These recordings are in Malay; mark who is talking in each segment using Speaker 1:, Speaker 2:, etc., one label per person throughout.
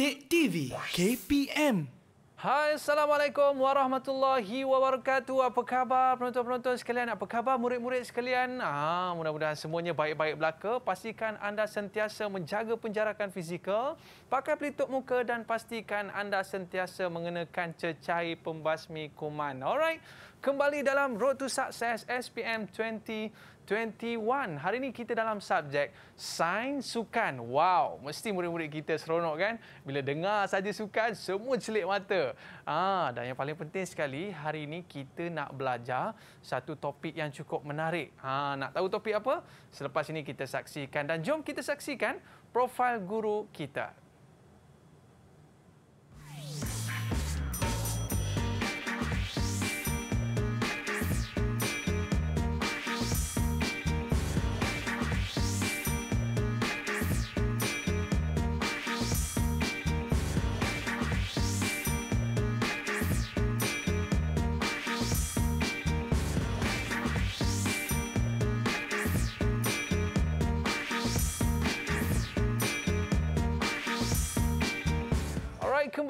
Speaker 1: Dek TV KPM. Hai, Assalamualaikum Warahmatullahi Wabarakatuh. Apa khabar penonton-penonton sekalian? Apa khabar murid-murid sekalian? Ah, Mudah-mudahan semuanya baik-baik belaka. Pastikan anda sentiasa menjaga penjarakan fizikal, pakai pelitup muka dan pastikan anda sentiasa mengenakan cecair pembasmi kuman. Alright, kembali dalam Road to Success SPM 20 21. Hari ini kita dalam subjek sains sukan. Wow, mesti murid-murid kita seronok kan? Bila dengar saja sukan, semua celik mata. Ah, dan yang paling penting sekali, hari ini kita nak belajar satu topik yang cukup menarik. Ah, nak tahu topik apa? Selepas ini kita saksikan dan jom kita saksikan profil guru kita.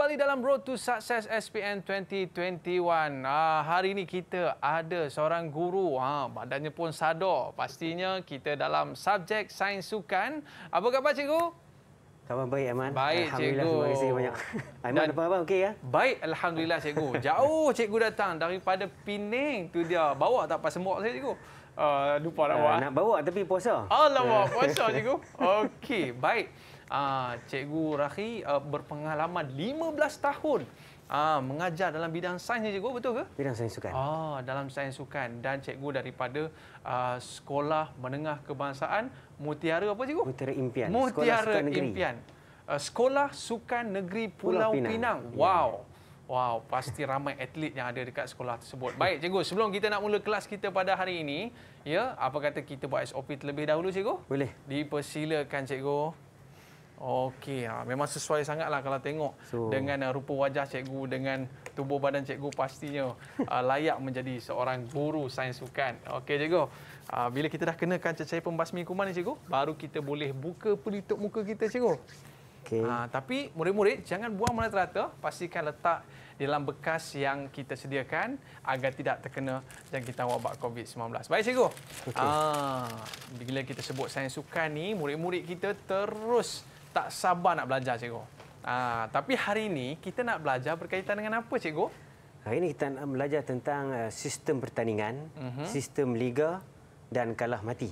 Speaker 1: kembali dalam Road to Success SPN 2021. Ah, hari ini kita ada seorang guru, ha, badannya pun sado. Pastinya kita dalam subjek sains sukan. Apa khabar cikgu?
Speaker 2: Khabar baik, Aiman.
Speaker 1: Baik, cikgu. Terima kasih banyak. Aiman, apa-apa? Okey ya? Baik, Alhamdulillah, cikgu. Jauh cikgu datang daripada Penang tu dia. Bawa tak pas semua saya, cikgu? Uh, lupa nak uh, bawa. Nak bawa tapi puasa. Alamak, puasa, cikgu. Okey, baik. Ah, Cikgu Rahi uh, berpengalaman 15 tahun ah, mengajar dalam bidang sains ni Cikgu, betul ke? Bidang sains sukan. Ah, dalam sains sukan dan Cikgu daripada uh, Sekolah Menengah Kebangsaan Mutiara apa Cikgu? Mutiara Impian. Mutiara Sekolah Impian. Uh, Sekolah Sukan Negeri Pulau, Pulau Pinang. Pinang. Ya. Wow. Wow, pasti ramai atlet yang ada dekat sekolah tersebut. Baik, cikgu, sebelum kita nak mula kelas kita pada hari ini, ya, apa kata kita buat SOP terlebih dahulu, cikgu? Boleh. Dipersilakan, cikgu. Okey, ha, memang sesuai sangatlah kalau tengok so, dengan uh, rupa wajah cikgu dengan tubuh badan cikgu pastinya uh, layak menjadi seorang guru sains sukan. Okey cikgu, uh, bila kita dah kenakan cecair pembasmi kuman ni cikgu, baru kita boleh buka pelitup muka kita cikgu. Okey. Uh, tapi murid-murid jangan buang mana rata pastikan letak di dalam bekas yang kita sediakan agar tidak terkena jangkitan wabak COVID-19. Baik cikgu. Okay. Uh, bila kita sebut sains sukan ni, murid-murid kita terus tak sabar nak belajar cikgu. Ah, tapi hari ini kita nak belajar berkaitan dengan apa cikgu?
Speaker 2: Hari ini kita nak belajar tentang eh, sistem pertandingan,
Speaker 1: uh-huh. sistem
Speaker 2: liga dan kalah mati.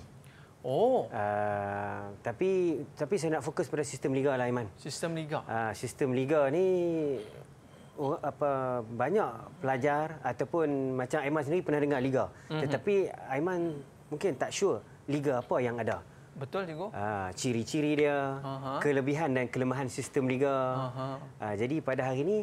Speaker 2: Oh. Uh, tapi tapi saya nak fokus pada sistem liga lah Iman. Sistem liga. Uh, sistem liga ni uh, apa banyak pelajar ataupun macam Aiman sendiri pernah dengar liga. Uh-huh. Tetapi Aiman mungkin tak sure liga apa yang ada. Betul cikgu. Uh, ciri-ciri dia, uh kelebihan dan kelemahan sistem liga. Uh-huh. jadi pada hari ini,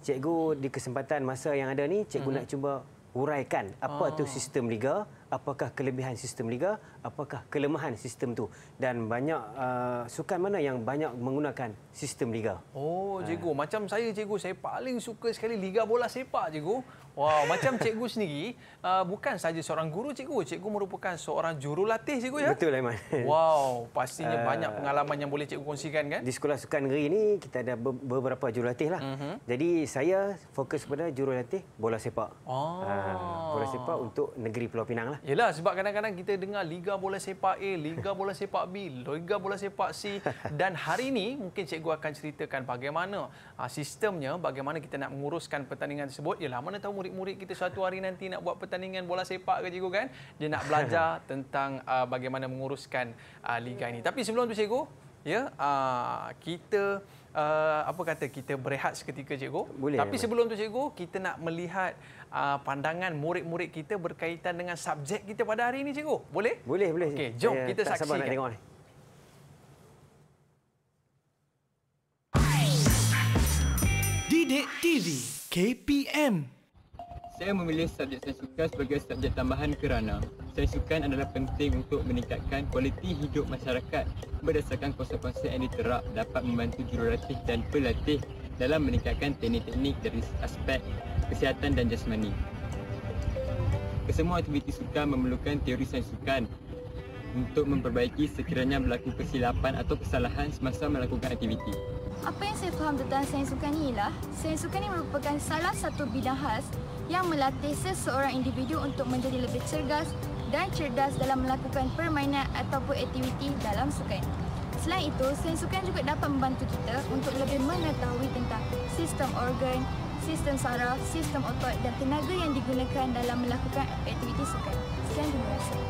Speaker 2: cikgu di kesempatan masa yang ada ni, cikgu uh nak cuba uraikan apa uh-huh. tu oh. sistem liga, apakah kelebihan sistem liga, apakah kelemahan sistem tu dan banyak uh, sukan mana yang banyak menggunakan sistem liga.
Speaker 1: Oh cikgu, uh. macam saya cikgu, saya paling suka sekali liga bola sepak cikgu. Wow, macam cikgu sendiri, uh, bukan saja seorang guru cikgu. Cikgu merupakan seorang jurulatih cikgu ya? Betul, Aiman. Wow, pastinya uh, banyak pengalaman yang boleh cikgu kongsikan kan? Di
Speaker 2: sekolah sukan negeri ini, kita ada beberapa jurulatih. Lah. Uh-huh. Jadi, saya fokus pada jurulatih bola sepak.
Speaker 1: Oh. Uh, bola sepak
Speaker 2: untuk negeri Pulau Pinang.
Speaker 1: Lah. Yelah, sebab kadang-kadang kita dengar Liga Bola Sepak A, Liga Bola Sepak B, Liga Bola Sepak C. Dan hari ini, mungkin cikgu akan ceritakan bagaimana ah, sistemnya, bagaimana kita nak menguruskan pertandingan tersebut. Yelah, mana tahu murid-murid kita suatu hari nanti nak buat pertandingan bola sepak ke cikgu kan dia nak belajar tentang uh, bagaimana menguruskan uh, liga ini tapi sebelum tu cikgu ya uh, kita uh, apa kata kita berehat seketika cikgu boleh, tapi sebelum tu cikgu kita nak melihat uh, pandangan murid-murid kita berkaitan dengan subjek kita pada hari ini cikgu boleh boleh boleh okey jom Saya kita saksikan sabar nak tengok ni Didik TV KPM saya memilih subjek suka sebagai subjek tambahan kerana saya sensukan adalah penting untuk meningkatkan kualiti hidup masyarakat berdasarkan konsep-konsep yang diterap dapat membantu jurulatih dan pelatih dalam meningkatkan teknik-teknik
Speaker 2: dari aspek kesihatan dan jasmani. Kesemua aktiviti sukan memerlukan teori sensukan untuk memperbaiki sekiranya berlaku kesilapan atau kesalahan semasa melakukan aktiviti.
Speaker 1: Apa yang saya faham tentang sains sukan ni ialah, sains sukan ni
Speaker 2: merupakan salah satu bidang khas yang melatih seseorang individu untuk menjadi lebih cergas dan cerdas dalam melakukan permainan ataupun aktiviti dalam sukan. Selain
Speaker 1: itu, selain sukan juga dapat membantu kita untuk lebih mengetahui tentang sistem organ, sistem saraf, sistem otot dan tenaga yang digunakan dalam melakukan aktiviti sukan. Sekian terima kasih.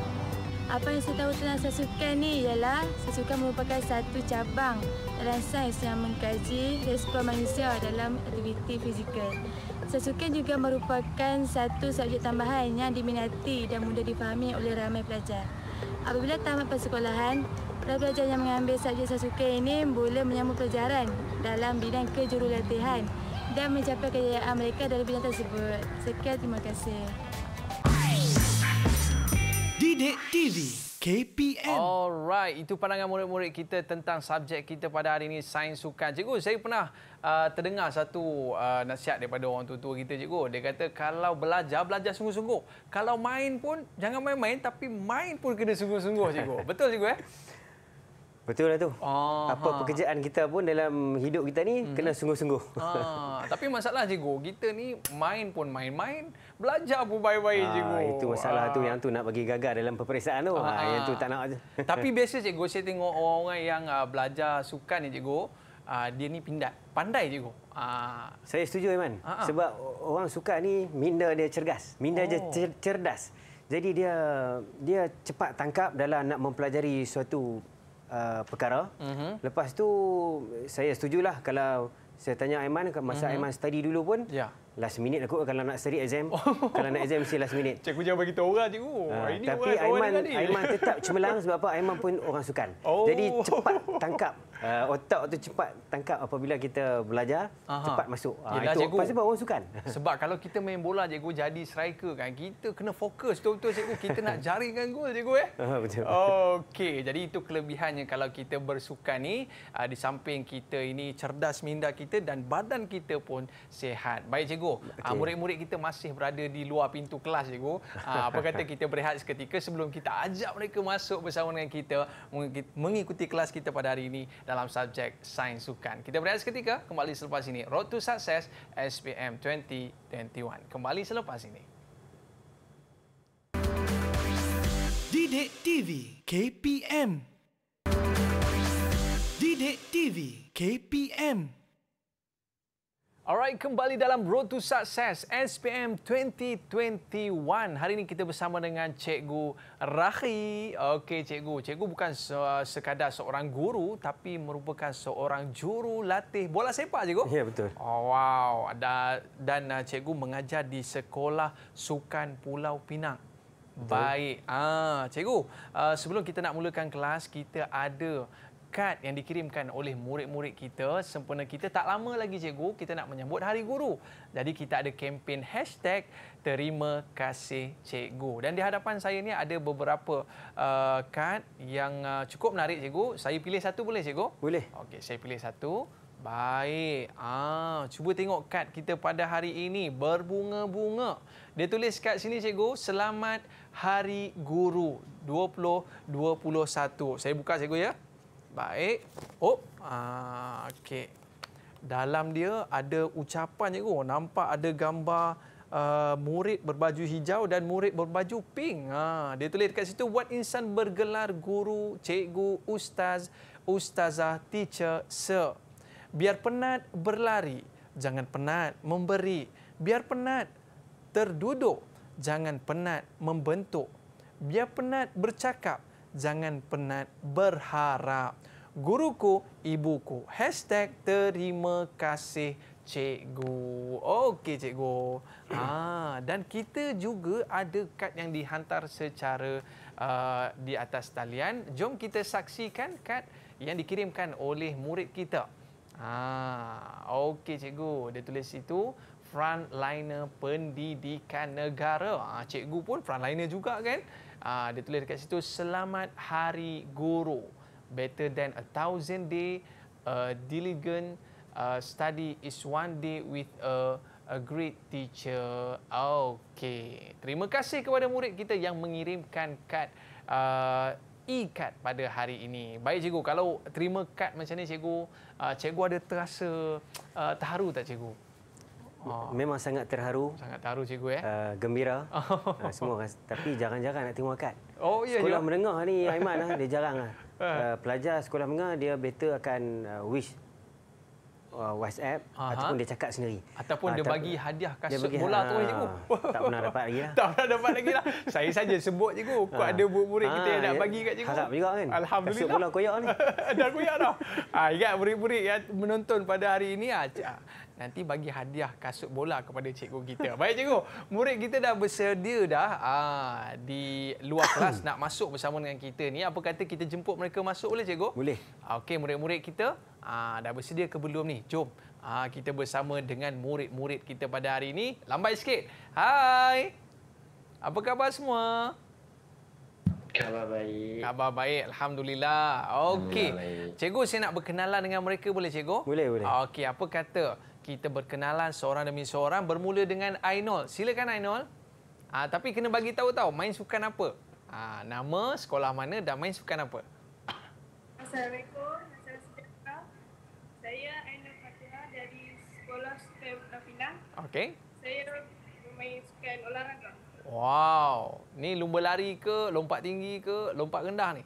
Speaker 1: Apa yang saya tahu tentang sukan ni ialah sukan merupakan satu cabang dalam sains yang mengkaji respon manusia dalam aktiviti fizikal. Sasukan juga merupakan satu subjek tambahan yang diminati dan mudah difahami oleh ramai pelajar. Apabila tamat persekolahan, pelajar yang mengambil subjek sasukan ini boleh menyambung pelajaran dalam bidang kejurulatihan dan mencapai kejayaan mereka dalam bidang tersebut. Sekian terima kasih. Didik TV KPM. Alright, itu pandangan murid-murid kita tentang subjek kita pada hari ini, sains sukan. Cikgu, saya pernah uh, terdengar satu uh, nasihat daripada orang tua-tua kita, cikgu. Dia kata kalau belajar, belajar sungguh-sungguh. Kalau main pun, jangan main-main, tapi main pun kena sungguh-sungguh, cikgu. Betul, cikgu, Eh?
Speaker 2: Betul lah tu. Oh, Apa ha. pekerjaan kita pun dalam hidup kita ni hmm. kena sungguh-sungguh. Ha.
Speaker 1: tapi masalah cikgu, kita ni main pun main-main, belajar pun baik-baik ha, cikgu. Itu masalah ha. tu
Speaker 2: yang tu nak bagi gagal dalam peperiksaan tu. Ha, ha. Yang tu tak nak. tapi
Speaker 1: biasa cikgu, saya tengok orang-orang yang belajar sukan ni cikgu, uh, dia ni pindah. Pandai cikgu. Uh,
Speaker 2: saya setuju Iman. Ha, ha. Sebab orang suka ni minda dia cergas. Minda oh. dia cer- cerdas. Jadi dia dia cepat tangkap dalam nak mempelajari suatu Uh, perkara. Mm -hmm. Lepas tu saya setujulah kalau saya tanya Aiman masa mm -hmm. Aiman study dulu pun yeah. last minute aku kalau nak study exam, oh. kalau nak exam mesti last minute. Cikgu jangan bagi tahu orang cikgu. Uh, tapi orang Aiman Aiman tetap cemerlang sebab apa? Aiman pun orang sukan. Oh. Jadi cepat tangkap Uh, otak tu cepat tangkap apabila kita belajar, Aha. cepat masuk. Ah, Yalah, uh, itu cikgu. sebab orang sukan. Sebab
Speaker 1: kalau kita main bola, cikgu jadi striker kan. Kita kena fokus betul-betul, cikgu. Kita nak jaringkan gol, cikgu. Eh? Uh, Okey, jadi itu kelebihannya kalau kita bersukan ni. Uh, di samping kita ini cerdas minda kita dan badan kita pun sihat. Baik, cikgu. Okay. Uh, kita masih berada di luar pintu kelas, cikgu. Uh, apa kata kita berehat seketika sebelum kita ajak mereka masuk bersama dengan kita mengikuti kelas kita pada hari ini dalam subjek sains sukan. Kita berehat seketika kembali selepas ini. Road to Success SPM 2021. Kembali selepas ini. Didik TV KPM Didik TV KPM Alright, kembali dalam Road to Success SPM 2021. Hari ini kita bersama dengan Cikgu Rahi. Okey, Cikgu. Cikgu bukan sekadar seorang guru tapi merupakan seorang juru latih bola sepak, Cikgu. Ya, yeah, betul. Oh, wow. Ada dan uh, Cikgu mengajar di Sekolah Sukan Pulau Pinang. Betul. Baik. Ah, Cikgu, uh, sebelum kita nak mulakan kelas, kita ada kad yang dikirimkan oleh murid-murid kita sempena kita tak lama lagi cikgu kita nak menyambut hari guru jadi kita ada kempen hashtag terima kasih cikgu dan di hadapan saya ni ada beberapa uh, kad yang uh, cukup menarik cikgu saya pilih satu boleh cikgu boleh okey saya pilih satu baik ah cuba tengok kad kita pada hari ini berbunga-bunga dia tulis kat sini cikgu selamat hari guru 2021 saya buka cikgu ya Baik. Oh, ah, okey. Dalam dia ada ucapan cikgu. Oh, nampak ada gambar uh, murid berbaju hijau dan murid berbaju pink. Ha, dia tulis dekat situ buat insan bergelar guru, cikgu, ustaz, ustazah, teacher, sir. Biar penat berlari, jangan penat memberi. Biar penat terduduk, jangan penat membentuk. Biar penat bercakap, jangan penat berharap. Guruku, ibuku. Hashtag terima kasih cikgu. Okey cikgu. Ha, dan kita juga ada kad yang dihantar secara uh, di atas talian. Jom kita saksikan kad yang dikirimkan oleh murid kita. Ha, Okey cikgu. Dia tulis itu frontliner pendidikan negara. Ha, cikgu pun frontliner juga kan? Uh, dia tulis dekat situ, Selamat Hari Guru. Better than a thousand day, a diligent uh, study is one day with a, a great teacher. Okay. Terima kasih kepada murid kita yang mengirimkan kad uh, e-card pada hari ini. Baik cikgu, kalau terima kad macam ni cikgu, cikgu ada terasa terharu tak cikgu?
Speaker 2: Ah. memang sangat terharu. Sangat terharu cikgu ya. Uh, gembira. Oh. Uh, semua tapi jangan-jangan nak tengok akad. Oh ya. sekolah yeah. menengah ni Aiman lah, dia jarang lah. Uh, pelajar sekolah menengah dia better akan uh, wish WhatsApp Aha. ataupun dia cakap sendiri. Ataupun ha, dia bagi
Speaker 1: hadiah kasut bagi, bola ha, tu cikgu. Tak pernah dapat lagi lah. tak pernah dapat lagi lah. Saya saja sebut cikgu. Kau ha. ada murid-murid ha, kita yang nak ya. bagi kat cikgu. Harap juga kan. Alhamdulillah. Kasut bola koyak ni. dah koyak dah. Ha, ingat murid-murid yang menonton pada hari ini. Ha, nanti bagi hadiah kasut bola kepada cikgu kita. Baik cikgu, murid kita dah bersedia dah aa, ah, di luar kelas nak masuk bersama dengan kita ni. Apa kata kita jemput mereka masuk boleh cikgu? Boleh. Okey, murid-murid kita aa, ah, dah bersedia ke belum ni? Jom aa, ah, kita bersama dengan murid-murid kita pada hari ini. Lambai sikit. Hai. Apa khabar semua? Khabar baik. Khabar baik. Alhamdulillah. Okey. Cikgu, saya nak berkenalan dengan mereka boleh cikgu? Boleh, boleh. Okey, apa kata? kita berkenalan seorang demi seorang bermula dengan Ainol. Silakan Ainol. Ah tapi kena bagi tahu tahu main sukan apa? Ah nama, sekolah mana dan main sukan apa?
Speaker 2: Assalamualaikum. Saya Ainul Fatihah dari Sekolah Sukan Pinang. Okey. Saya bermain sukan olahraga.
Speaker 1: Wow. Ni lumba lari ke, lompat tinggi ke, lompat rendah ni?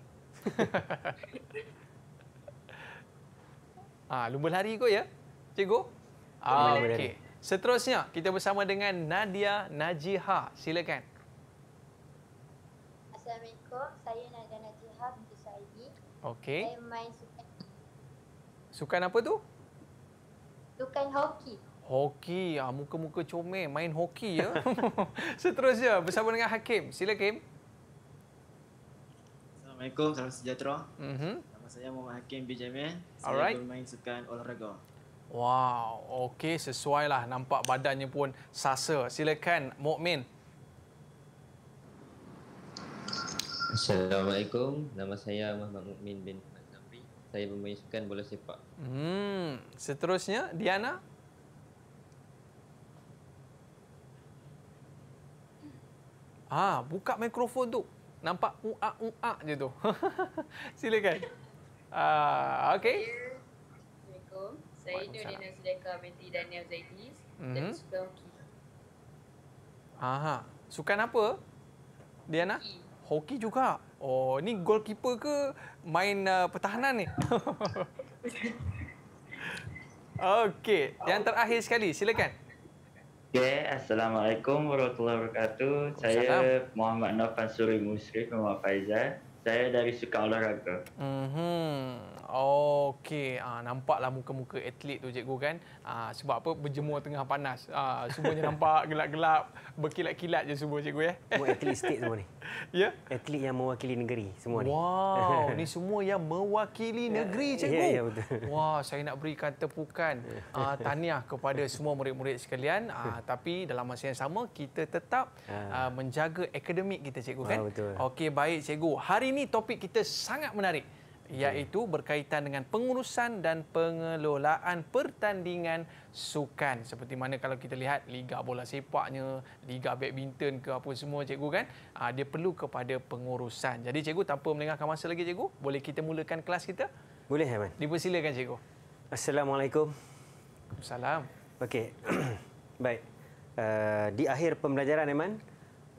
Speaker 1: ah, lumba lari kot ya. Cikgu?
Speaker 2: Ah, okay. okay.
Speaker 1: Seterusnya, kita bersama dengan Nadia Najiha. Silakan. Assalamualaikum. Saya Nadia Najiha binti Saidi. Okey. Saya main sukan. Sukan apa tu? Sukan hoki. Hoki. Ah, muka-muka comel main hoki ya. Seterusnya, bersama dengan Hakim. Sila Hakim. Assalamualaikum. Salam sejahtera. Mhm. Nama saya Muhammad Hakim Bijamin. Saya
Speaker 2: bermain sukan olahraga.
Speaker 1: Wow, okey sesuai lah nampak badannya pun sasa. Silakan Mukmin.
Speaker 2: Assalamualaikum. Nama saya Muhammad Mukmin bin Azamri. Saya bermain sukan
Speaker 1: bola sepak. Hmm, seterusnya Diana. Ah, buka mikrofon tu. Nampak uak-uak je tu. Silakan. Ah, okey.
Speaker 2: Saya Nur Dina Zuleika binti Daniel Zaidi mm-hmm. dan suka hoki.
Speaker 1: Aha. Sukan apa? Diana? Hoki. hoki juga. Oh, ni goalkeeper ke main uh, pertahanan ni? Okey, yang terakhir sekali silakan.
Speaker 2: Okay. Assalamualaikum warahmatullahi wabarakatuh. Saya Muhammad Nafan Suri Musri, nama Faizal. Saya dari Suka Olahraga.
Speaker 1: mm Okey, ha, nampaklah muka-muka atlet tu cikgu kan. Ha, sebab apa berjemur tengah panas. Ha, ah, semuanya nampak gelap-gelap, berkilat-kilat je semua cikgu ya. Semua atlet state semua ni. Ya.
Speaker 2: Yeah? Atlet yang mewakili negeri semua ni. Wow, ni semua yang mewakili ya, negeri ya, cikgu. yeah, yeah, betul.
Speaker 1: Wah, saya nak berikan tepukan ha, ya. tahniah kepada semua murid-murid sekalian. Ha, tapi dalam masa yang sama kita tetap ha. menjaga akademik kita cikgu kan. Ha, betul. Okey, baik cikgu. Hari ini topik kita sangat menarik iaitu okay. berkaitan dengan pengurusan dan pengelolaan pertandingan sukan seperti mana kalau kita lihat liga bola sepaknya liga badminton ke apa semua cikgu kan ah, dia perlu kepada pengurusan jadi cikgu tanpa melengahkan masa lagi cikgu boleh kita mulakan kelas kita boleh Haiman dipersilakan cikgu Assalamualaikum Assalam okey
Speaker 2: baik uh, di akhir pembelajaran Haiman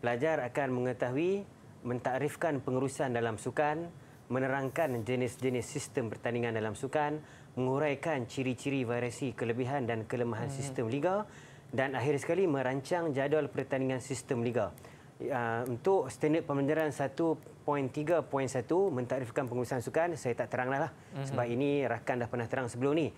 Speaker 2: pelajar akan mengetahui mentakrifkan pengurusan dalam sukan menerangkan jenis-jenis sistem pertandingan dalam sukan, menguraikan ciri-ciri variasi kelebihan dan kelemahan hmm. sistem liga dan akhir sekali merancang jadual pertandingan sistem liga. Uh, untuk standard pembelajaran 1.3.1 mentakrifkan pengurusan sukan, saya tak teranglah lah. Hmm. Sebab ini rakan dah pernah terang sebelum ni.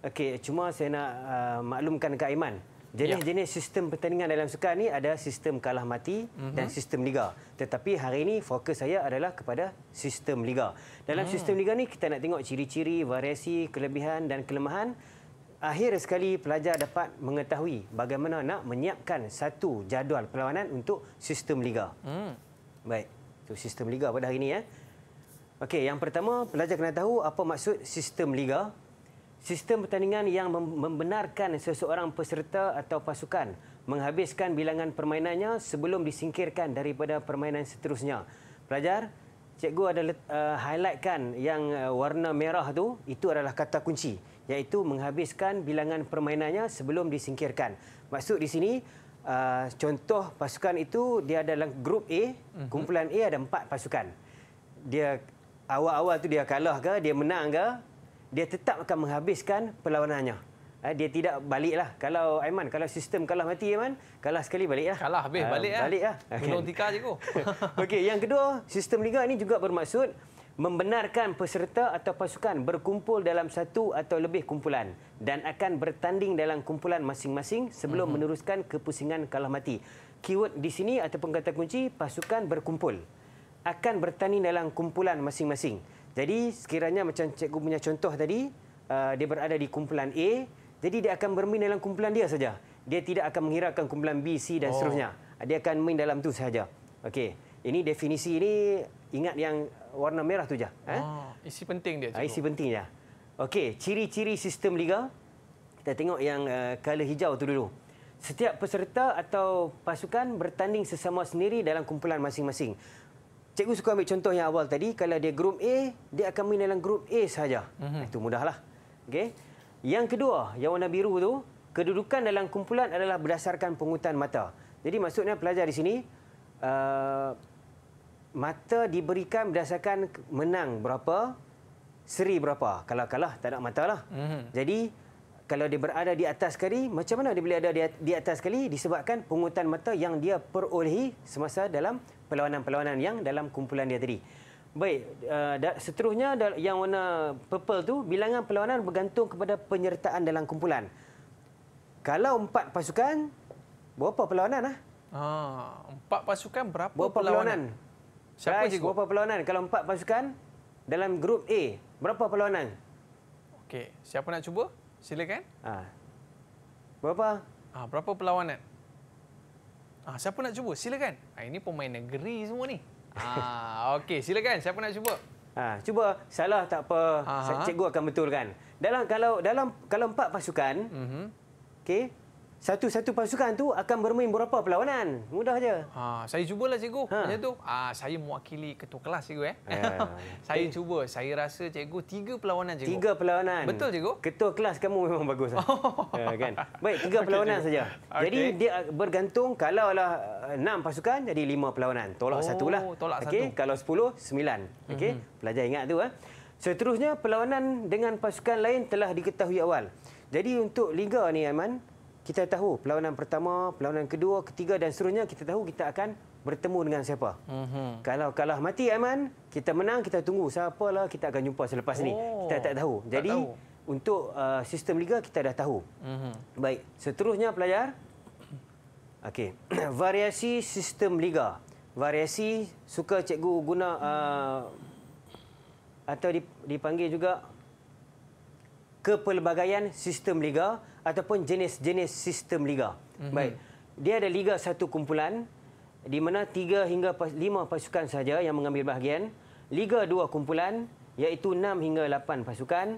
Speaker 2: Okay, cuma saya nak uh, maklumkan ke Iman. Jenis-jenis ya. sistem pertandingan dalam sukan ni ada sistem kalah mati mm-hmm. dan sistem liga. Tetapi hari ini fokus saya adalah kepada sistem liga. Dalam mm. sistem liga ni kita nak tengok ciri-ciri, variasi, kelebihan dan kelemahan. Akhir sekali pelajar dapat mengetahui bagaimana nak menyiapkan satu jadual perlawanan untuk sistem liga. Mm. Baik, tu sistem liga pada hari ini ya. Eh. Okey, yang pertama pelajar kena tahu apa maksud sistem liga sistem pertandingan yang membenarkan seseorang peserta atau pasukan menghabiskan bilangan permainannya sebelum disingkirkan daripada permainan seterusnya. Pelajar, cikgu ada uh, highlightkan yang uh, warna merah tu itu adalah kata kunci iaitu menghabiskan bilangan permainannya sebelum disingkirkan. Maksud di sini uh, contoh pasukan itu dia dalam grup A, mhm. kumpulan A ada empat pasukan. Dia awal-awal tu dia kalah ke, dia menang ke, dia tetap akan menghabiskan perlawanannya. Eh, dia tidak baliklah. Kalau Aiman, kalau sistem kalah mati Aiman, kalah sekali baliklah. Kalah habis, balik uh, baliklah. Baliklah. Belum tika cikgu. Okey, yang kedua, sistem liga ini juga bermaksud membenarkan peserta atau pasukan berkumpul dalam satu atau lebih kumpulan dan akan bertanding dalam kumpulan masing-masing sebelum mm -hmm. meneruskan kepusingan kalah mati. Keyword di sini ataupun kata kunci, pasukan berkumpul. Akan bertanding dalam kumpulan masing-masing. Jadi sekiranya macam cikgu punya contoh tadi, uh, dia berada di kumpulan A, jadi dia akan bermain dalam kumpulan dia saja. Dia tidak akan menghiraukan kumpulan B, C dan oh. seterusnya. Uh, dia akan main dalam tu saja. Okey. Ini definisi ini ingat yang warna merah tu je. Oh, eh?
Speaker 1: Ah, isi penting dia. Ah, cikgu. Isi
Speaker 2: pentingnya. Okey, ciri-ciri sistem liga. Kita tengok yang warna uh, hijau tu dulu. Setiap peserta atau pasukan bertanding sesama sendiri dalam kumpulan masing-masing. Cikgu suka ambil contoh yang awal tadi, kalau dia grup A, dia akan main dalam grup A sahaja. Mm -hmm. Itu mudahlah. Okay? Yang kedua, yang warna biru tu, kedudukan dalam kumpulan adalah berdasarkan pengutan mata. Jadi maksudnya pelajar di sini uh, mata diberikan berdasarkan menang berapa, seri berapa. Kalau kalah tak nak matalah. Mm -hmm. Jadi kalau dia berada di atas sekali, macam mana dia boleh ada di atas sekali disebabkan pungutan mata yang dia perolehi semasa dalam perlawanan-perlawanan yang dalam kumpulan dia tadi. Baik, uh, seterusnya yang warna purple tu bilangan perlawanan bergantung kepada penyertaan dalam kumpulan. Kalau empat pasukan, berapa perlawanan?
Speaker 1: Ah, ha, empat pasukan berapa, berapa perlawanan? perlawanan?
Speaker 2: Siapa Price, cikgu? Berapa perlawanan? Kalau empat pasukan dalam grup A, berapa perlawanan?
Speaker 1: Okey, siapa nak cuba? Silakan. Ah. Berapa? Ah, berapa perlawanan? Ah, siapa nak cuba? Silakan. Ah, ini pemain negeri semua ni. Ah, okey, silakan. Siapa nak cuba?
Speaker 2: Ah, cuba. Salah tak apa. Aha. Cikgu akan betulkan. Dalam kalau dalam kalau empat pasukan, uh mhm. -huh. okey, satu-satu pasukan tu akan bermain berapa perlawanan? Mudah je.
Speaker 1: Ha, saya cubalah cikgu. Ha. Macam tu. Ha, saya mewakili ketua kelas cikgu eh. Yeah. saya okay. cuba. Saya rasa cikgu tiga perlawanan cikgu. Tiga
Speaker 2: perlawanan. Betul cikgu? Ketua kelas kamu memang bagus. Ah. ya, kan? Baik, tiga perlawanan saja. Okay. Jadi dia bergantung kalau lah eh, enam pasukan jadi lima perlawanan. Tolak oh, satu lah. Tolak okay. satu. Kalau sepuluh, sembilan. Okay. Mm -hmm. Pelajar ingat tu. Eh. Seterusnya, perlawanan dengan pasukan lain telah diketahui awal. Jadi untuk Liga ni Aiman, kita tahu perlawanan pertama, perlawanan kedua, ketiga dan seterusnya kita tahu kita akan bertemu dengan siapa. Mm-hmm. Kalau kalah mati aman, kita menang kita tunggu siapa lah kita akan jumpa selepas oh. ni. Kita tak tahu. Jadi tahu. untuk uh, sistem liga kita dah tahu. Mm-hmm. Baik, seterusnya pelajar. Okey, variasi sistem liga. Variasi suka cikgu guna uh, atau dipanggil juga kepelbagaian sistem liga ataupun jenis-jenis sistem liga. Mm-hmm. Baik. Dia ada liga satu kumpulan di mana tiga hingga lima pasukan saja yang mengambil bahagian. Liga dua kumpulan iaitu enam hingga lapan pasukan.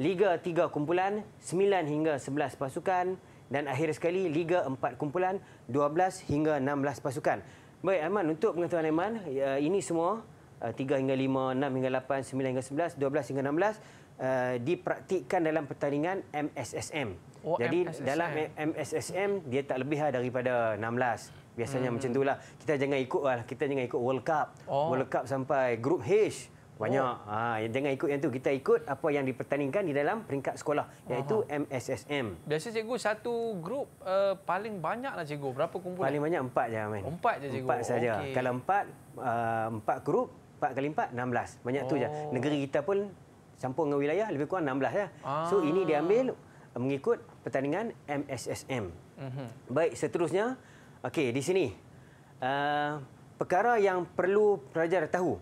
Speaker 2: Liga tiga kumpulan sembilan hingga sebelas pasukan. Dan akhir sekali Liga empat kumpulan dua belas hingga enam belas pasukan. Baik, Aiman, untuk pengetahuan Aiman, ya, ini semua eh, tiga hingga lima, enam hingga lapan, sembilan hingga sebelas, dua belas hingga enam belas eh, dipraktikkan dalam pertandingan MSSM. Oh, Jadi MSSM. dalam MSSM dia tak lebih lah daripada 16. Biasanya hmm. macam itulah. Kita jangan ikutlah, kita jangan ikut World Cup. Oh. World Cup sampai Group H banyak. Oh. Ha, jangan ikut yang tu. Kita ikut apa yang dipertandingkan di dalam peringkat sekolah iaitu Aha. MSSM.
Speaker 1: Biasa cikgu satu grup uh, eh, paling banyaklah cikgu. Berapa kumpulan? Paling
Speaker 2: banyak empat je main. Empat je cikgu. Empat saja. Okay. Kalau empat uh, empat grup, empat kali empat 16. Banyak oh. tu je. Oh. Negeri kita pun campur dengan wilayah lebih kurang 16 ya. Ah. So ini ah. diambil mengikut pertandingan MSSM. Mm-hmm. Baik, seterusnya, okey di sini uh, perkara yang perlu pelajar tahu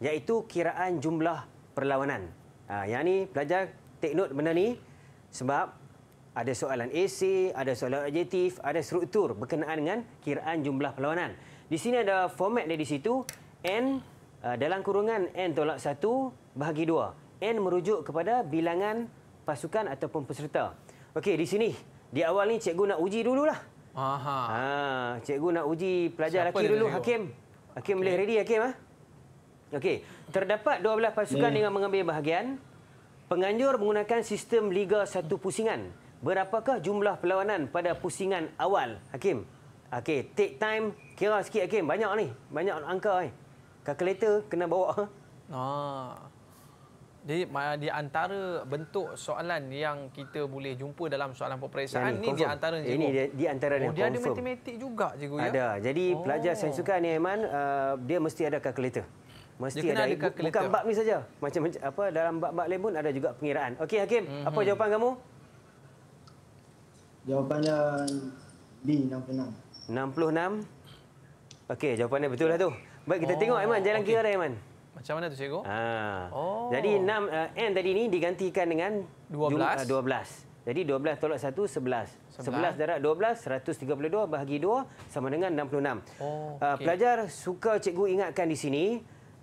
Speaker 2: iaitu kiraan jumlah perlawanan. Uh, yang ini pelajar take note benda ni sebab ada soalan AC, ada soalan adjektif, ada struktur berkenaan dengan kiraan jumlah perlawanan. Di sini ada format dia di situ N uh, dalam kurungan N tolak 1 bahagi 2. N merujuk kepada bilangan pasukan ataupun peserta. Okey, di sini di awal ni cikgu nak uji dululah. Aha. Ha, cikgu nak uji pelajar Siapa lelaki dulu cikgu? Hakim. Hakim okay. boleh ready Hakim ah. Ha? Okey, terdapat 12 pasukan yeah. Hmm. yang mengambil bahagian. Penganjur menggunakan sistem liga satu pusingan. Berapakah jumlah perlawanan pada pusingan awal, Hakim? Okey, take time. Kira sikit, Hakim. Banyak ni. Banyak angka ni. Kalkulator kena bawa.
Speaker 1: Ah. Jadi di antara bentuk soalan yang kita boleh jumpa dalam soalan peperiksaan ini, ini di antara cikgu. Ini di antara oh, yang dia confirm. Dia ada matematik juga cikgu ya. Ada. Jadi oh. pelajar sains suka
Speaker 2: ni Aiman uh, dia mesti ada kalkulator. Mesti ada, ada kalkulator. Bukan bab ni saja. Macam, apa dalam bab-bab lain pun ada juga pengiraan. Okey Hakim, mm -hmm. apa mhm. jawapan kamu? Jawapannya B 66. 66. Okey, jawapannya betul lah tu. Baik kita oh. tengok Aiman jalan okay. kira Aiman. Macam mana tu cikgu? Ha.
Speaker 1: Oh. Jadi 6
Speaker 2: uh, eh, n tadi ni digantikan dengan 12. Jum, uh, ah, 12. Jadi 12 tolak 1 11. 11. 11 darab 12 132 bahagi 2 sama dengan 66. Oh. Ah, okay. Uh, pelajar suka cikgu ingatkan di sini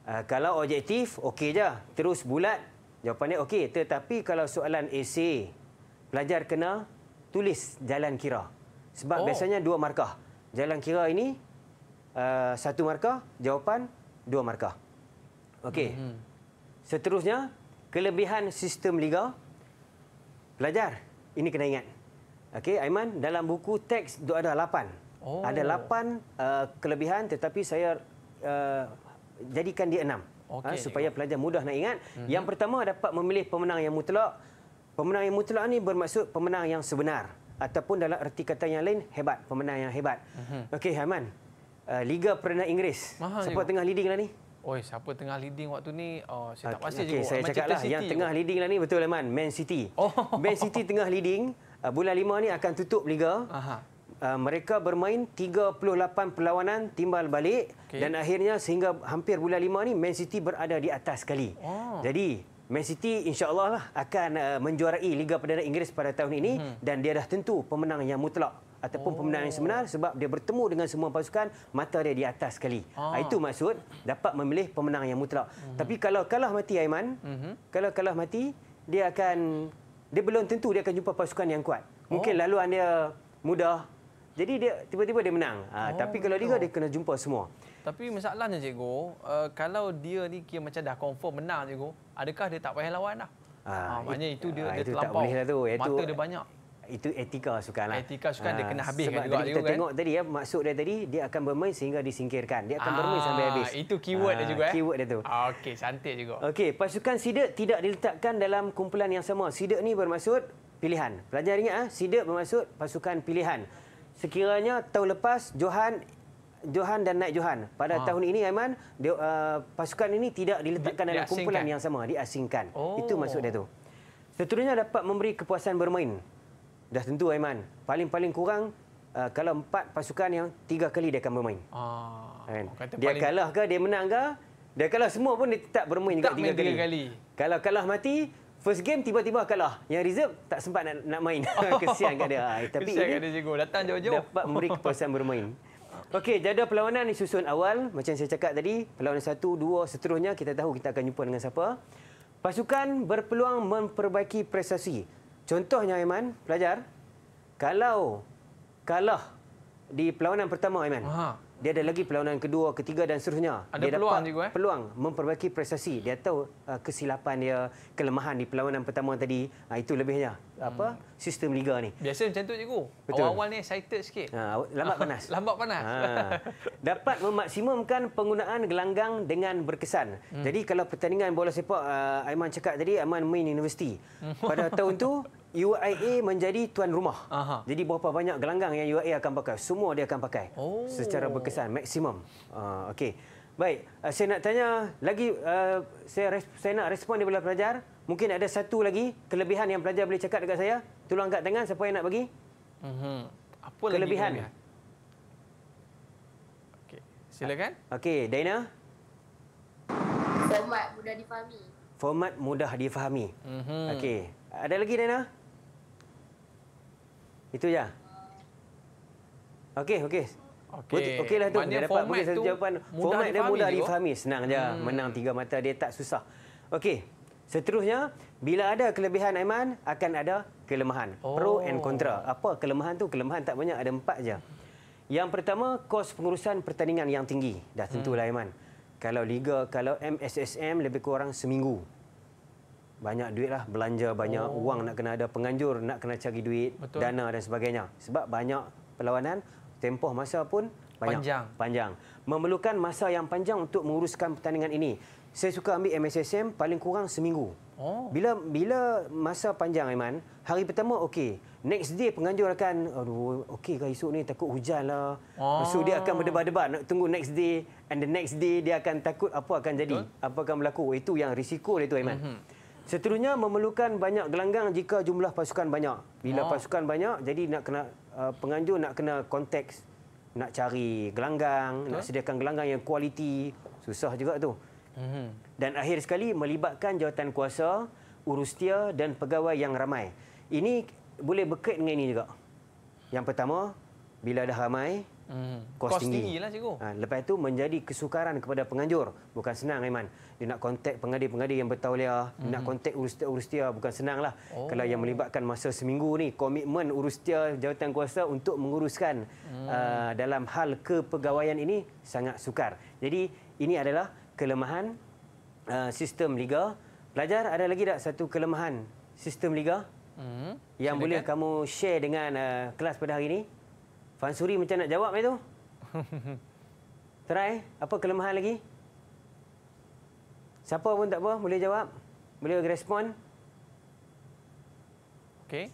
Speaker 2: uh, kalau objektif okey je. Terus bulat jawapan dia okey tetapi kalau soalan esei pelajar kena tulis jalan kira. Sebab oh. biasanya dua markah. Jalan kira ini uh, satu markah, jawapan dua markah. Okey. Hmm, hmm. Seterusnya, kelebihan sistem liga. Pelajar, ini kena ingat. Okey, Aiman, dalam buku teks tu ada 8.
Speaker 1: Oh. Ada 8
Speaker 2: uh, kelebihan tetapi saya uh, jadikan dia 6. Okay, ha, supaya pelajar mudah nak ingat. Hmm. Yang pertama dapat memilih pemenang yang mutlak. Pemenang yang mutlak ni bermaksud pemenang yang sebenar ataupun dalam erti kata yang lain hebat, pemenang yang hebat. Hmm. Okey, Aiman. Uh, liga Perdana Inggeris. Mahal siapa tengah leading lah ni?
Speaker 1: Oi, siapa tengah leading waktu ni? Oh, saya tak pasti okay, juga. Saya cakap lah, yang tengah
Speaker 2: leading lah ni betul lah, Man. Man City. Oh. Man City tengah leading. Uh, bulan lima ni akan tutup Liga. Aha. Uh, mereka bermain 38 perlawanan timbal balik. Okay. Dan akhirnya sehingga hampir bulan lima ni, Man City berada di atas sekali. Oh. Jadi, Man City insyaAllah lah akan uh, menjuarai Liga Perdana Inggeris pada tahun ini. Hmm. Dan dia dah tentu pemenang yang mutlak ataupun oh. pemenang yang sebenar sebab dia bertemu dengan semua pasukan mata dia di atas sekali. Ah. ah itu maksud dapat memilih pemenang yang mutlak. Uh-huh. Tapi kalau kalah mati Aiman, uh-huh. kalau kalah mati dia akan dia belum tentu dia akan jumpa pasukan yang kuat. Mungkin oh. laluan dia mudah. Jadi dia tiba-tiba dia menang. Ha, oh, tapi kalau betul. dia dia kena jumpa semua.
Speaker 1: Tapi masalahnya cikgu, uh, kalau dia ni kira macam dah confirm menang cikgu, adakah dia tak payah lawan dah? Ha, ah, ha, maknanya itu dia, ha, dia itu terlampau. Tak boleh lah tu. Mata dia banyak
Speaker 2: itu etika sukan lah. Etika sukan dia ah, kena habis Sebab kan juga. Sebab kita eh? tengok tadi ya, maksud dia tadi, dia akan bermain sehingga disingkirkan. Dia akan bermain sampai ah, habis. Itu keyword Aa, dia ah, juga. Eh? Keyword
Speaker 1: dia tu. Okey, cantik juga.
Speaker 2: Okey, pasukan sidak tidak diletakkan dalam kumpulan yang sama. Sidak ni bermaksud pilihan. Pelajar ingat, ha? sidak bermaksud pasukan pilihan. Sekiranya tahun lepas, Johan Johan dan Naik Johan. Pada ha. tahun ini, Aiman, dia, uh, pasukan ini tidak diletakkan di, dalam di kumpulan yang sama. Diasingkan. Oh. Itu maksud dia tu. Oh. Seterusnya dapat memberi kepuasan bermain. Dah tentu Aiman. Paling-paling kurang uh, kalau empat pasukan yang tiga kali dia akan bermain.
Speaker 1: Ah. Kan? Dia paling... kalah
Speaker 2: ke, dia menang ke, dia kalah semua pun dia tetap bermain Tak juga tiga kali. Kalau kalah mati, first game tiba-tiba kalah. Yang reserve tak sempat nak, nak main. Kesian kan dia. Tapi Kesian kan dia
Speaker 1: cikgu. Datang jauh-jauh. Dapat memberi kepuasan bermain.
Speaker 2: Okey, jadual perlawanan ini susun awal. Macam saya cakap tadi, perlawanan satu, dua, seterusnya kita tahu kita akan jumpa dengan siapa. Pasukan berpeluang memperbaiki prestasi. Contohnya Aiman, pelajar, kalau kalah di perlawanan pertama Aiman, Aha. dia ada lagi perlawanan kedua, ketiga dan seterusnya. Ada dia peluang dapat juga, eh? peluang memperbaiki prestasi. Dia tahu uh, kesilapan dia, kelemahan di perlawanan pertama tadi. Uh, itu lebihnya apa hmm. sistem liga ni.
Speaker 1: Biasa macam tu cikgu. Awal-awal ni excited sikit. Ha, lambat panas. lambat panas. Ha.
Speaker 2: Dapat memaksimumkan penggunaan gelanggang dengan berkesan. Hmm. Jadi kalau pertandingan bola sepak uh, Aiman cakap tadi Aiman main universiti. Hmm. Pada tahun tu UIA menjadi tuan rumah. Aha. Jadi berapa banyak gelanggang yang UIA akan pakai? Semua dia akan pakai. Oh. Secara berkesan maksimum. Uh, okey. Baik, uh, saya nak tanya lagi uh, saya res- saya nak respon daripada pelajar. Mungkin ada satu lagi kelebihan yang pelajar boleh cakap dekat saya? Tolong angkat tangan siapa yang nak bagi.
Speaker 1: Mhm. Apa lagi kelebihan?
Speaker 2: Okey, silakan. Okey, Dina. Format mudah difahami. Format mudah difahami. Mhm. Okey. Ada lagi Dina? Itu ya. Okey, okey. Okey. Okeylah tu. Dia dapat bagi satu jawapan. format dia mudah difahami, senang hmm. Menang tiga mata dia tak susah. Okey. Seterusnya, bila ada kelebihan Aiman, akan ada kelemahan. Oh. Pro and contra. Apa kelemahan tu? Kelemahan tak banyak, ada empat je. Yang pertama, kos pengurusan pertandingan yang tinggi. Dah tentulah, hmm. Aiman. Kalau Liga, kalau MSSM, lebih kurang seminggu banyak duit lah belanja banyak oh. uang nak kena ada penganjur nak kena cari duit Betul. dana dan sebagainya sebab banyak perlawanan tempoh masa pun banyak panjang. panjang memerlukan masa yang panjang untuk menguruskan pertandingan ini saya suka ambil MSSM paling kurang seminggu oh. bila bila masa panjang Iman hari pertama okey next day penganjur akan aduh okey ke esok ni takut hujan lah oh. so dia akan berdebar-debar nak tunggu next day and the next day dia akan takut apa akan jadi Betul. apa akan berlaku itu yang risiko dia tu Iman mm-hmm. Seterusnya memerlukan banyak gelanggang jika jumlah pasukan banyak. Bila oh. pasukan banyak, jadi nak kena uh, penganjur nak kena konteks nak cari gelanggang, huh? nak sediakan gelanggang yang kualiti. Susah juga tu. Mm-hmm. Dan akhir sekali melibatkan jawatan kuasa, urustia dan pegawai yang ramai. Ini boleh berkait dengan ini juga. Yang pertama, bila dah ramai,
Speaker 1: Hmm. Kos, kos tinggi. tinggi lah cikgu.
Speaker 2: Ha, lepas itu menjadi kesukaran kepada penganjur. Bukan senang, Aiman. Dia nak kontak pengadil-pengadil yang bertaulia, hmm. nak kontak urustia-urustia, bukan senang lah. Oh. Kalau yang melibatkan masa seminggu ni, komitmen urustia jawatan kuasa untuk menguruskan hmm. uh, dalam hal kepegawaian ini sangat sukar. Jadi ini adalah kelemahan uh, sistem Liga. Pelajar, ada lagi tak satu kelemahan sistem Liga? Hmm. Yang Silakan. boleh kamu share dengan uh, kelas pada hari ini? Fansuri Suri macam nak jawab itu. Try. Apa kelemahan lagi? Siapa pun tak apa. Boleh jawab. Boleh respon.
Speaker 1: Okey.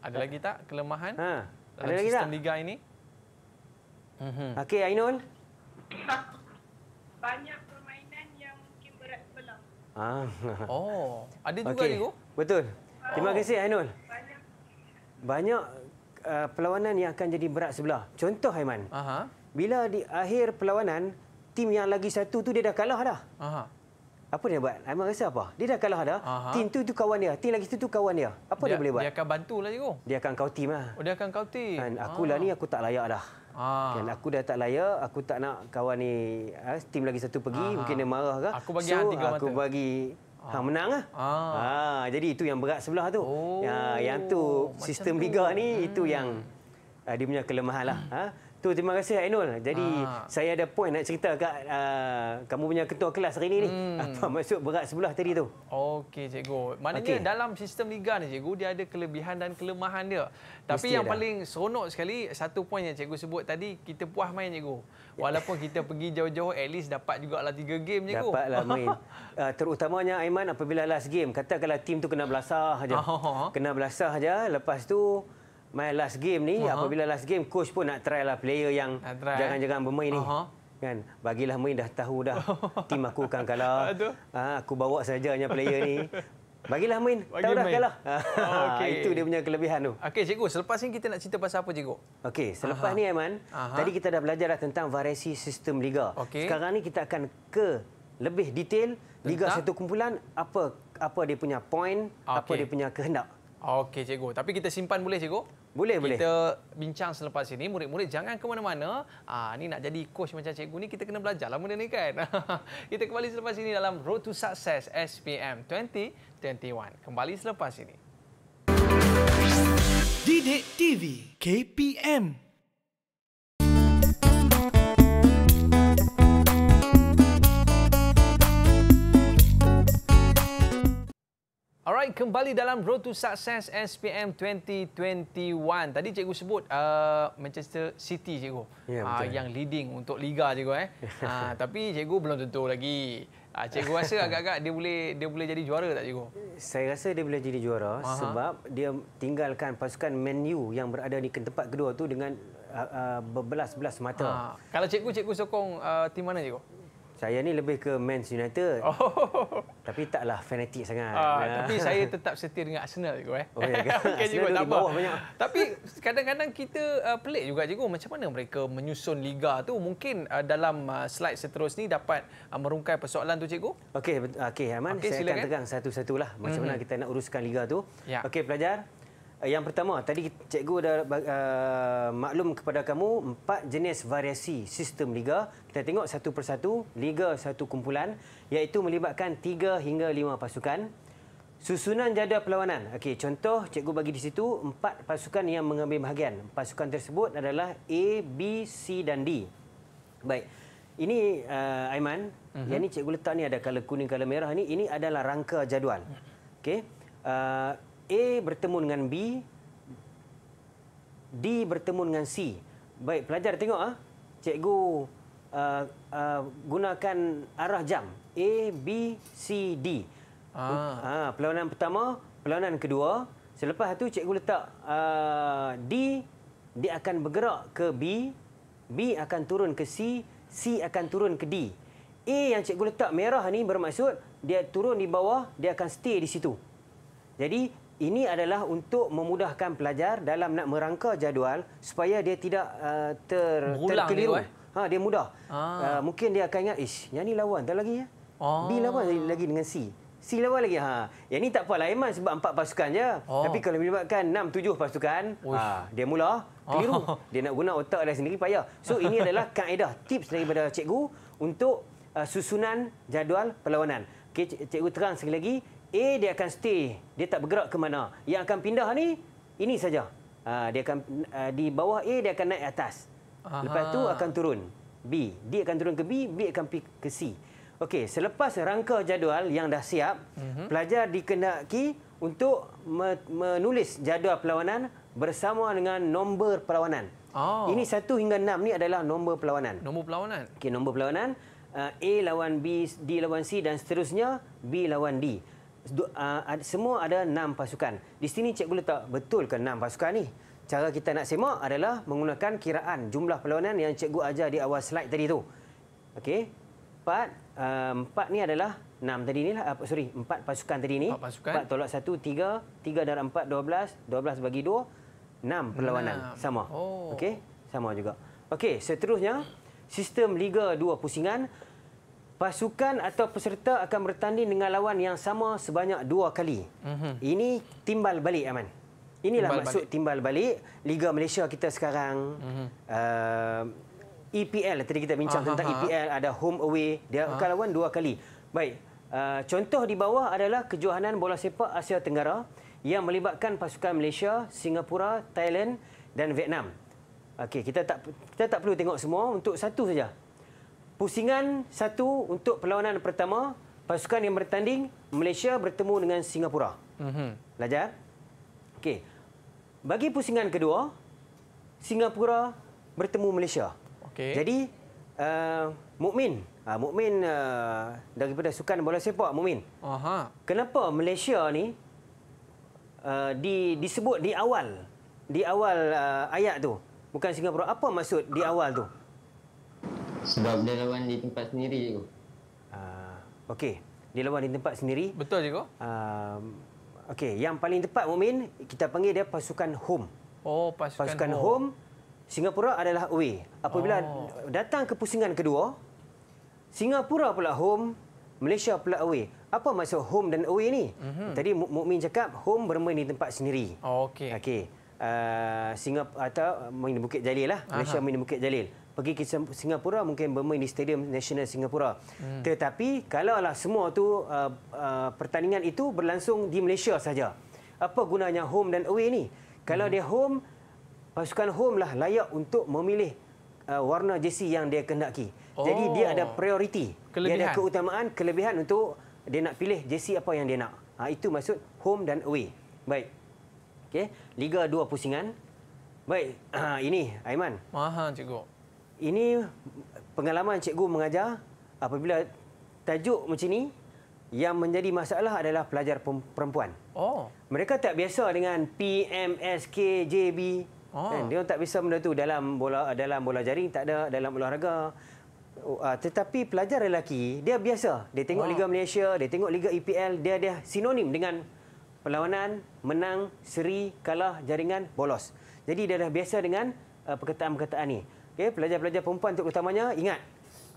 Speaker 1: Ada lagi tak kelemahan? Ha. Ada dalam lagi sistem tak? Liga ini?
Speaker 2: Mhm. Okey, Ainul. Banyak permainan yang mungkin berat sebelah. Ah. Oh, ada juga okay. itu? Oh? Betul. Terima oh. kasih, Ainul. Banyak. Banyak uh, perlawanan yang akan jadi berat sebelah. Contoh Haiman. Aha. Bila di akhir perlawanan tim yang lagi satu tu dia dah
Speaker 1: kalah dah. Aha.
Speaker 2: Apa dia buat? Haiman rasa apa? Dia dah kalah dah. Aha. Tim tu tu kawan dia, tim lagi satu tu kawan dia. Apa dia, dia boleh buat? Dia
Speaker 1: akan bantulah cikgu.
Speaker 2: Dia akan kau team lah.
Speaker 1: Oh dia akan kau team. Kan ah. aku lah ni
Speaker 2: aku tak layak dah. Ah. Kan, aku dah tak layak, aku tak nak kawan ni ha, tim lagi satu pergi, Aha. mungkin dia marah ke. Aku bagi so, hang tiga aku mata. Aku bagi ha, menang lah.
Speaker 1: Ah. Ha.
Speaker 2: jadi itu yang berat sebelah tu. Oh, ha, yang tu sistem liga ni, itu hmm. yang ha, dia punya kelemahan lah. Ha. Tu terima kasih Ainul. Jadi ha. saya ada poin nak cerita kat uh, kamu punya
Speaker 1: ketua kelas hari ini hmm. ni. Apa
Speaker 2: maksud berat sebelah tadi tu?
Speaker 1: Okey cikgu. Maknanya okay. dalam sistem liga ni cikgu dia ada kelebihan dan kelemahan dia. Tapi yang ada. paling seronok sekali satu poin yang cikgu sebut tadi kita puas main cikgu. Walaupun kita pergi jauh-jauh at least dapat jugalah tiga game cikgu. Dapatlah main. uh,
Speaker 2: terutamanya Aiman apabila last game katakanlah tim tu kena belasah aja. uh Kena belasah aja lepas tu main last game ni uh-huh. apabila last game coach pun nak try lah player yang jangan-jangan bermain uh-huh. ni kan bagilah main dah tahu dah tim aku kan kalah ha, aku bawa saja hanya player ni bagilah main Bagi tahu main. dah kalah
Speaker 1: oh, ha, okay. itu dia punya kelebihan tu okey cikgu selepas ni kita nak cerita pasal apa cikgu
Speaker 2: okey selepas uh-huh. ni Aiman
Speaker 1: uh-huh. tadi kita
Speaker 2: dah belajar dah tentang variasi sistem liga okay. sekarang ni kita akan ke lebih detail tentang? liga satu kumpulan apa apa dia punya point okay. apa dia punya
Speaker 1: kehendak Okey cikgu tapi kita simpan boleh cikgu? Boleh, kita boleh. Kita bincang selepas ini. Murid-murid, jangan ke mana-mana. Ah, ni nak jadi coach macam cikgu ni, kita kena belajar lah benda ni kan. kita kembali selepas ini dalam Road to Success SPM 2021. Kembali selepas ini. Didik TV KPM Alright, kembali dalam Road to Success SPM 2021. Tadi cikgu sebut uh, Manchester City cikgu. Yeah, ya, uh, yang leading untuk liga cikgu eh. uh, tapi cikgu belum tentu lagi. Uh, cikgu rasa agak-agak dia boleh dia boleh jadi juara tak cikgu?
Speaker 2: Saya rasa dia boleh jadi juara uh -huh. sebab dia tinggalkan pasukan Man U yang berada di tempat kedua tu dengan uh, uh, berbelas-belas
Speaker 1: mata. Uh, kalau cikgu cikgu sokong uh, tim mana cikgu?
Speaker 2: Saya ni lebih ke Man United. Oh. Tapi taklah fanatik sangat. Uh, nah. Ya. Tapi saya
Speaker 1: tetap setia dengan Arsenal juga eh. Oh Yeah. Ya Arsenal juga, tak apa. banyak. Tapi kadang-kadang kita uh, pelik juga cikgu macam mana mereka menyusun liga tu mungkin uh, dalam uh, slide seterusnya dapat uh, merungkai persoalan tu cikgu. Okey okey Aman okay, saya silakan. akan terang
Speaker 2: satu-satulah macam mm-hmm. mana mhm. kita nak uruskan liga tu. Yeah. Okey pelajar Eh, yang pertama, tadi cikgu dah uh, maklum kepada kamu empat jenis variasi sistem liga. Kita tengok satu persatu, liga satu kumpulan iaitu melibatkan tiga hingga lima pasukan. Susunan jadual perlawanan. okay contoh cikgu bagi di situ empat pasukan yang mengambil bahagian. Pasukan tersebut adalah A, B, C dan D. Baik. Ini uh, Aiman, uh-huh. yang ni cikgu letak ni ada color kuning, color merah ni, ini adalah rangka jadual. okay Uh, A bertemu dengan B, D bertemu dengan C. Baik, pelajar tengok ah. Cikgu uh, uh, gunakan arah jam A, B, C, D. Ah, ha, perlawanan pertama, perlawanan kedua, selepas itu cikgu letak uh, D dia akan bergerak ke B, B akan turun ke C, C akan turun ke D. A yang cikgu letak merah ni bermaksud dia turun di bawah, dia akan stay di situ. Jadi ini adalah untuk memudahkan pelajar dalam nak merangka jadual supaya dia tidak uh, ter Berulang terkeliru. Dia, eh? Ha dia mudah. Ah. Uh, mungkin dia akan ingat ish, yang ni lawan tak lagi ya. Oh. B lawan lagi dengan C. C lawan lagi. Ha. Yang ni tak apalah Iman sebab empat pasukan je. Oh. Tapi kalau melibatkan enam, tujuh pasukan, ha, dia mula keliru. Oh. Dia nak guna otak dia sendiri payah. So ini adalah kaedah tips daripada cikgu untuk uh, susunan jadual perlawanan. Okay, cikgu terang sekali lagi, A dia akan stay, dia tak bergerak ke mana. Yang akan pindah ni ini saja. Ah, dia akan ah, di bawah A dia akan naik atas. Aha. Lepas tu akan turun B. D akan turun ke B, B akan pergi ke C. Okey, selepas rangka jadual yang dah siap, mm-hmm. pelajar dikenaki untuk menulis jadual perlawanan bersama dengan nombor perlawanan. Oh. Ini satu hingga enam ni adalah nombor perlawanan. Nombor perlawanan. Okey, nombor perlawanan. Ah, A lawan B, D lawan C dan seterusnya B lawan D. Uh-huh uh, semua ada enam pasukan. Di sini cikgu letak betul ke enam pasukan ni? Cara kita nak semak adalah menggunakan kiraan jumlah perlawanan yang cikgu ajar di awal slide tadi tu. Okey. Empat, uh, empat ni adalah enam tadi ni lah. Uh, sorry, empat pasukan tadi ni. Empat pasukan. Empat tolak satu, tiga. Tiga darab empat, dua belas. Dua belas bagi dua. Enam perlawanan. Sama. Oh. Okey. Sama juga. Okey, seterusnya. Sistem Liga dua Pusingan Pasukan atau peserta akan bertanding dengan lawan yang sama sebanyak dua kali. Mm-hmm. Ini timbal balik, Aman. Inilah timbal maksud balik. timbal balik. Liga Malaysia kita sekarang, mm-hmm. Ehm, uh, e EPL, tadi kita bincang Aha. Ah, tentang ha. EPL, ada home away. Dia Aha. akan lawan dua kali. Baik, uh, contoh di bawah adalah kejohanan bola sepak Asia Tenggara yang melibatkan pasukan Malaysia, Singapura, Thailand dan Vietnam. Okey, kita tak kita tak perlu tengok semua untuk satu saja. Pusingan satu untuk perlawanan pertama pasukan yang bertanding Malaysia bertemu dengan Singapura. Mm-hmm. Belajar. Okey. Bagi pusingan kedua Singapura bertemu Malaysia. Okey. Jadi uh, Mukmin, uh, Mukmin uh, daripada sukan bola sepak Mukmin. Aha. Kenapa Malaysia ni uh, di disebut di awal di awal uh, ayat tu bukan Singapura apa maksud di awal tu? Sebab dia lawan di tempat sendiri, cikgu. Uh, ah, Okey. Dia lawan di tempat sendiri. Betul, cikgu. Uh, Okey. Yang paling tepat, Mumin, kita panggil dia pasukan home.
Speaker 1: Oh, pasukan, pasukan home. home.
Speaker 2: Singapura adalah away. Apabila oh. datang ke pusingan kedua, Singapura pula home, Malaysia pula away. Apa maksud home dan away ini? Mm -hmm. Tadi Mukmin cakap home bermain di tempat sendiri. Oh, okey. Okey. Uh, ah, Singapura atau main di Bukit Jalil lah. Aha. Malaysia main di Bukit Jalil pergi ke Singapura mungkin bermain di stadium nasional Singapura. Hmm. Tetapi kalaulah semua tu uh, uh, pertandingan itu berlangsung di Malaysia saja. Apa gunanya home dan away ni? Kalau hmm. dia home pasukan home lah layak untuk memilih uh, warna jersey yang dia kehendaki. Oh. Jadi dia ada oh. prioriti. Dia ada keutamaan, kelebihan untuk dia nak pilih jersey apa yang dia nak. Ha, itu maksud home dan away. Baik. Okey, Liga 2 pusingan. Baik, ha, ini Aiman. Mahal cikgu ini pengalaman cikgu mengajar apabila tajuk macam ni yang menjadi masalah adalah pelajar perempuan. Oh. Mereka tak biasa dengan PMSKJB. Oh. Kan? Dia tak biasa benda tu dalam bola dalam bola jaring tak ada dalam olahraga. Uh, tetapi pelajar lelaki dia biasa. Dia tengok wow. Liga Malaysia, dia tengok Liga EPL, dia dia sinonim dengan perlawanan menang, seri, kalah, jaringan, bolos. Jadi dia dah biasa dengan ah, perkataan-perkataan uh, ni. Okey, pelajar-pelajar perempuan untuk utamanya ingat.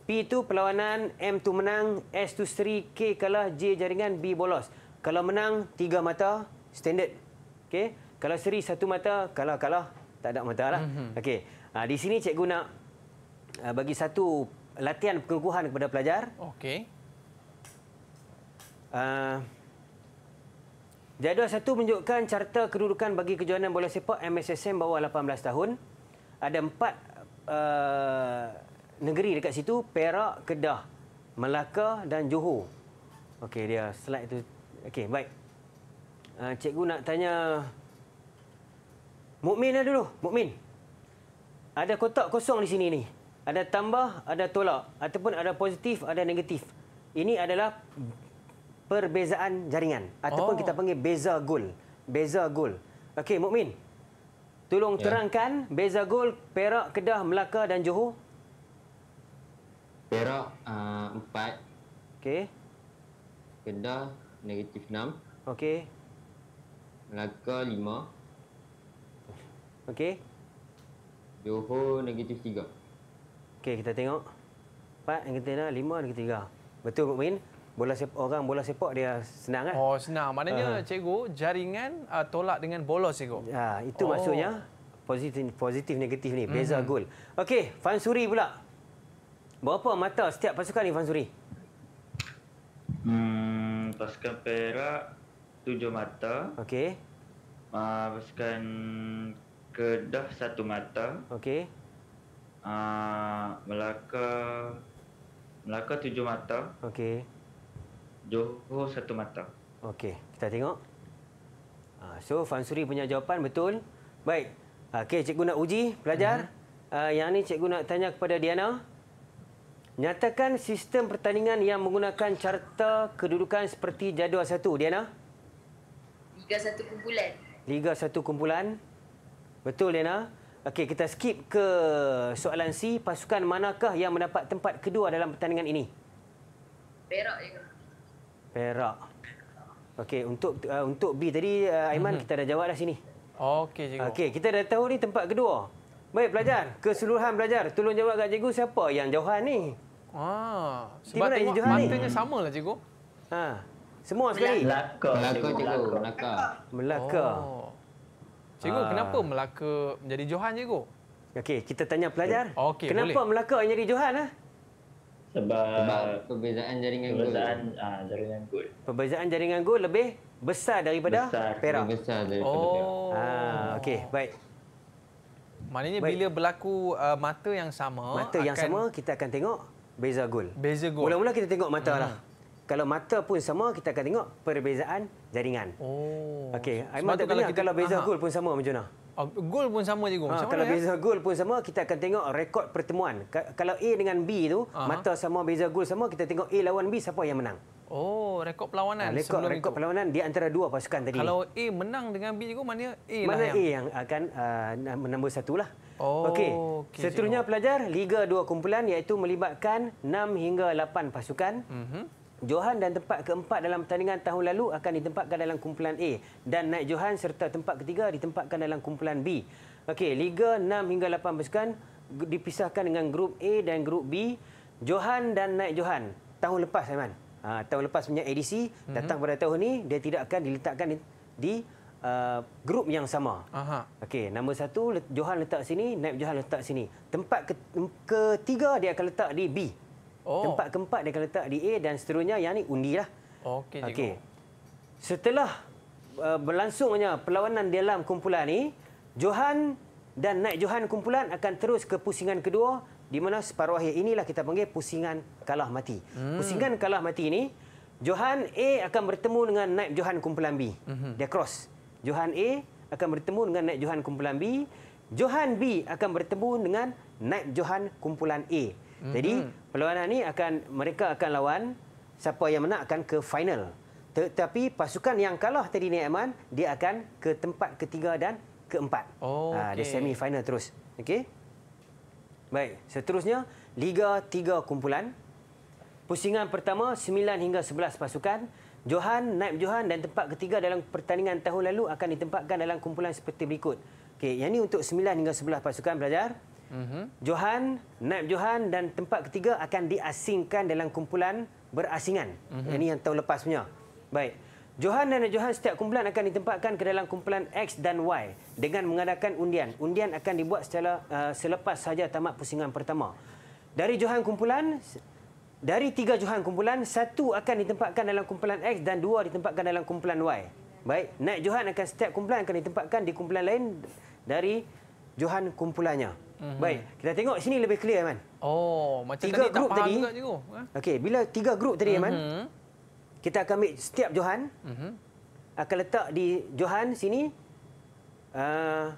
Speaker 2: P itu perlawanan, M itu menang, S itu seri, K kalah, J jaringan, B bolos. Kalau menang, tiga mata, standard. Okey, kalau seri satu mata, kalah-kalah, tak ada mata lah. Mhm. Okey, ha, di sini cikgu nak ha, bagi satu latihan pengukuhan kepada pelajar. Okey. Uh, jadual satu menunjukkan carta kedudukan bagi kejohanan bola sepak MSSM bawah 18 tahun. Ada empat Uh, negeri dekat situ Perak, Kedah, Melaka dan Johor. Okey dia slide tu. Okey baik. Uh, cikgu nak tanya Mukmin lah dulu, Mukmin. Ada kotak kosong di sini ni. Ada tambah, ada tolak ataupun ada positif, ada negatif. Ini adalah perbezaan jaringan ataupun oh. kita panggil beza gol. Beza gol. Okey Mukmin, Tolong yeah. terangkan beza gol Perak, Kedah, Melaka dan Johor. Perak uh, 4. Okey. Kedah negatif 6. Okey. Melaka 5. Okey. Johor negatif 3. Okey, kita tengok. 4 negatif 5 negatif 3. Betul Pak Min? bola sepak orang bola sepak dia senang kan? Oh,
Speaker 1: senang. Maknanya uh. cikgu jaringan
Speaker 2: uh, tolak dengan bola cikgu. Ha, itu oh. maksudnya positif positif negatif ni beza mm-hmm. gol. Okey, Fansuri pula. Berapa mata setiap pasukan ni Fansuri? Hmm, pasukan Perak tujuh mata. Okey. Uh, pasukan Kedah satu mata. Okey. Uh, Melaka Melaka tujuh mata. Okey. Johor satu mata. Okey, kita tengok. Ah, so, Fansuri punya jawapan betul. Baik. Ah, okey, cikgu nak uji pelajar. Uh mhm. ah, -huh. Yang ini cikgu nak tanya kepada Diana. Nyatakan sistem pertandingan yang menggunakan carta kedudukan seperti jadual satu, Diana.
Speaker 1: Liga satu kumpulan.
Speaker 2: Liga satu kumpulan. Betul, Diana. Okey, kita skip ke soalan C. Pasukan manakah yang mendapat tempat kedua dalam pertandingan ini? Perak, Diana. Perak. Okey, untuk uh, untuk B tadi uh, Aiman hmm. kita dah jawab dah sini. Okey, cikgu. Okey, kita dah tahu ni tempat kedua. Baik, pelajar, keseluruhan pelajar, tolong jawab kat cikgu siapa yang Johan ni?
Speaker 1: Ah, sebab tengok, tengok Johan ni? samalah cikgu. Ha. Semua sekali. Melaka. Melaka cikgu, Melaka. Melaka. Oh. Cikgu, ha. kenapa Melaka menjadi Johan cikgu? Okey, kita
Speaker 2: tanya pelajar. Okay boleh. Kenapa
Speaker 1: Melaka yang jadi Johan ah? Ha? sebab, sebab perbezaan jaringan
Speaker 2: perbezaan, gol. Ah, jaringan gol. Perbezaan jaringan gol lebih besar daripada besar, Perak. Lebih
Speaker 1: besar daripada oh. Perak. Ah, okey, baik. Maknanya baik. bila berlaku uh, mata yang sama, mata yang akan... sama
Speaker 2: kita akan tengok beza gol. Beza
Speaker 1: gol. Mula-mula kita tengok mata hmm. lah.
Speaker 2: Kalau mata pun sama, kita akan tengok perbezaan jaringan. Oh. Okey, Aiman tak kalau kalau beza gol pun sama macam mana? Oh, gol pun sama cikgu. Ha, ah, kalau ya? beza ya? gol pun sama, kita akan tengok rekod pertemuan. kalau A dengan B tu, uh -huh. mata sama beza gol sama, kita tengok A lawan B siapa yang menang.
Speaker 1: Oh, rekod perlawanan ha, rekod, rekod
Speaker 2: itu. perlawanan di antara dua pasukan
Speaker 1: tadi. Kalau A menang dengan B cikgu, mana A mana lah yang... Mana A yang
Speaker 2: akan uh, menambah satulah. Oh, okey. Okay, Seterusnya cikgu. pelajar, Liga dua kumpulan iaitu melibatkan enam hingga lapan pasukan. Uh mhm. -huh. Johan dan tempat keempat dalam pertandingan tahun lalu akan ditempatkan dalam kumpulan A dan naik Johan serta tempat ketiga ditempatkan dalam kumpulan B. Okey, Liga 6 hingga 8 pasukan dipisahkan dengan grup A dan grup B. Johan dan naik Johan tahun lepas Aiman. Ha, tahun lepas punya ADC mm-hmm. datang pada tahun ini dia tidak akan diletakkan di, di Uh, grup yang sama. Okey, nombor satu Johan letak sini, Naib Johan letak sini. Tempat ke- ketiga dia akan letak di B. Oh. Tempat keempat dia akan letak di A dan seterusnya yang ni undi lah.
Speaker 1: Okey, cikgu. Okay.
Speaker 2: Setelah uh, berlangsungnya perlawanan dalam kumpulan ini, Johan dan naik Johan kumpulan akan terus ke pusingan kedua di mana separuh akhir inilah kita panggil pusingan kalah mati. Hmm. Pusingan kalah mati ini, Johan A akan bertemu dengan naik Johan kumpulan B. Mm -hmm. Dia cross. Johan A akan bertemu dengan naik Johan kumpulan B. Johan B akan bertemu dengan naik Johan kumpulan A. Mm -hmm. Jadi, mhm. Perlawanan ini akan mereka akan lawan siapa yang menang akan ke final. Tetapi pasukan yang kalah tadi ni Aiman, dia akan ke tempat ketiga dan keempat. Oh, ah, okay. ha, semi final terus. Okey. Baik, seterusnya Liga tiga kumpulan. Pusingan pertama 9 hingga 11 pasukan. Johan, Naib Johan dan tempat ketiga dalam pertandingan tahun lalu akan ditempatkan dalam kumpulan seperti berikut. Okey, yang ini untuk 9 hingga 11 pasukan pelajar. Mm-hmm. Johan, naib Johan dan tempat ketiga akan diasingkan dalam kumpulan berasingan. Uh mm-hmm. -huh. Ini yang tahun lepas punya. Baik. Johan dan Johan setiap kumpulan akan ditempatkan ke dalam kumpulan X dan Y dengan mengadakan undian. Undian akan dibuat secara uh, selepas saja tamat pusingan pertama. Dari Johan kumpulan dari tiga Johan kumpulan, satu akan ditempatkan dalam kumpulan X dan dua ditempatkan dalam kumpulan Y. Baik, naik Johan akan setiap kumpulan akan ditempatkan di kumpulan lain dari Johan kumpulannya. -hmm. Baik, kita tengok sini lebih clear Aiman. Oh, macam tiga tadi grup tak faham tadi, juga cikgu. Eh? Okey, bila tiga grup tadi Aiman, mm -hmm. kita akan ambil setiap Johan. Mm -hmm. Akan letak di Johan
Speaker 1: sini. Uh,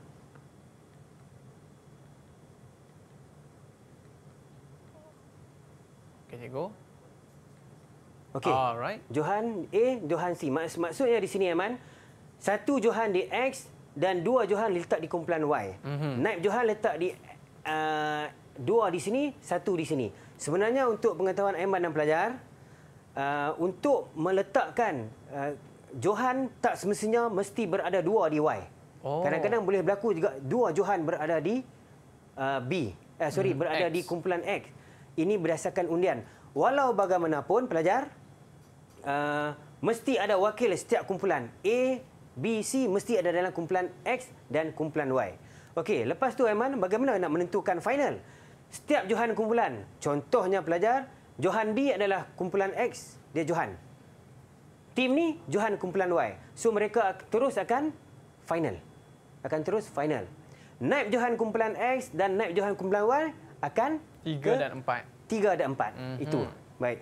Speaker 1: okay, cikgu.
Speaker 2: Okey. Alright. Johan A, Johan C. Maks maksudnya di sini Aiman, satu Johan di X dan dua Johan letak di kumpulan Y. Mm -hmm. Naib Johan letak di uh, dua di sini, satu di sini. Sebenarnya untuk pengetahuan Aiman dan pelajar, uh, untuk meletakkan uh, Johan tak semestinya mesti berada dua di Y. Oh. Kadang-kadang oh. boleh berlaku juga dua Johan berada di uh, B. Eh, sorry, hmm, berada X. di kumpulan X. Ini berdasarkan undian. Walau bagaimanapun, pelajar, uh, mesti ada wakil setiap kumpulan. A, B, C mesti ada dalam kumpulan X dan kumpulan Y. Okey, lepas tu Aiman, bagaimana nak menentukan final? Setiap Johan kumpulan, contohnya pelajar, Johan B adalah kumpulan X, dia Johan. Tim ni Johan kumpulan Y. So mereka terus akan final. Akan terus final. Naib Johan kumpulan X dan naib Johan kumpulan Y akan 3 dan 4. 3 dan 4. Mm -hmm. Itu. Mhm. Baik.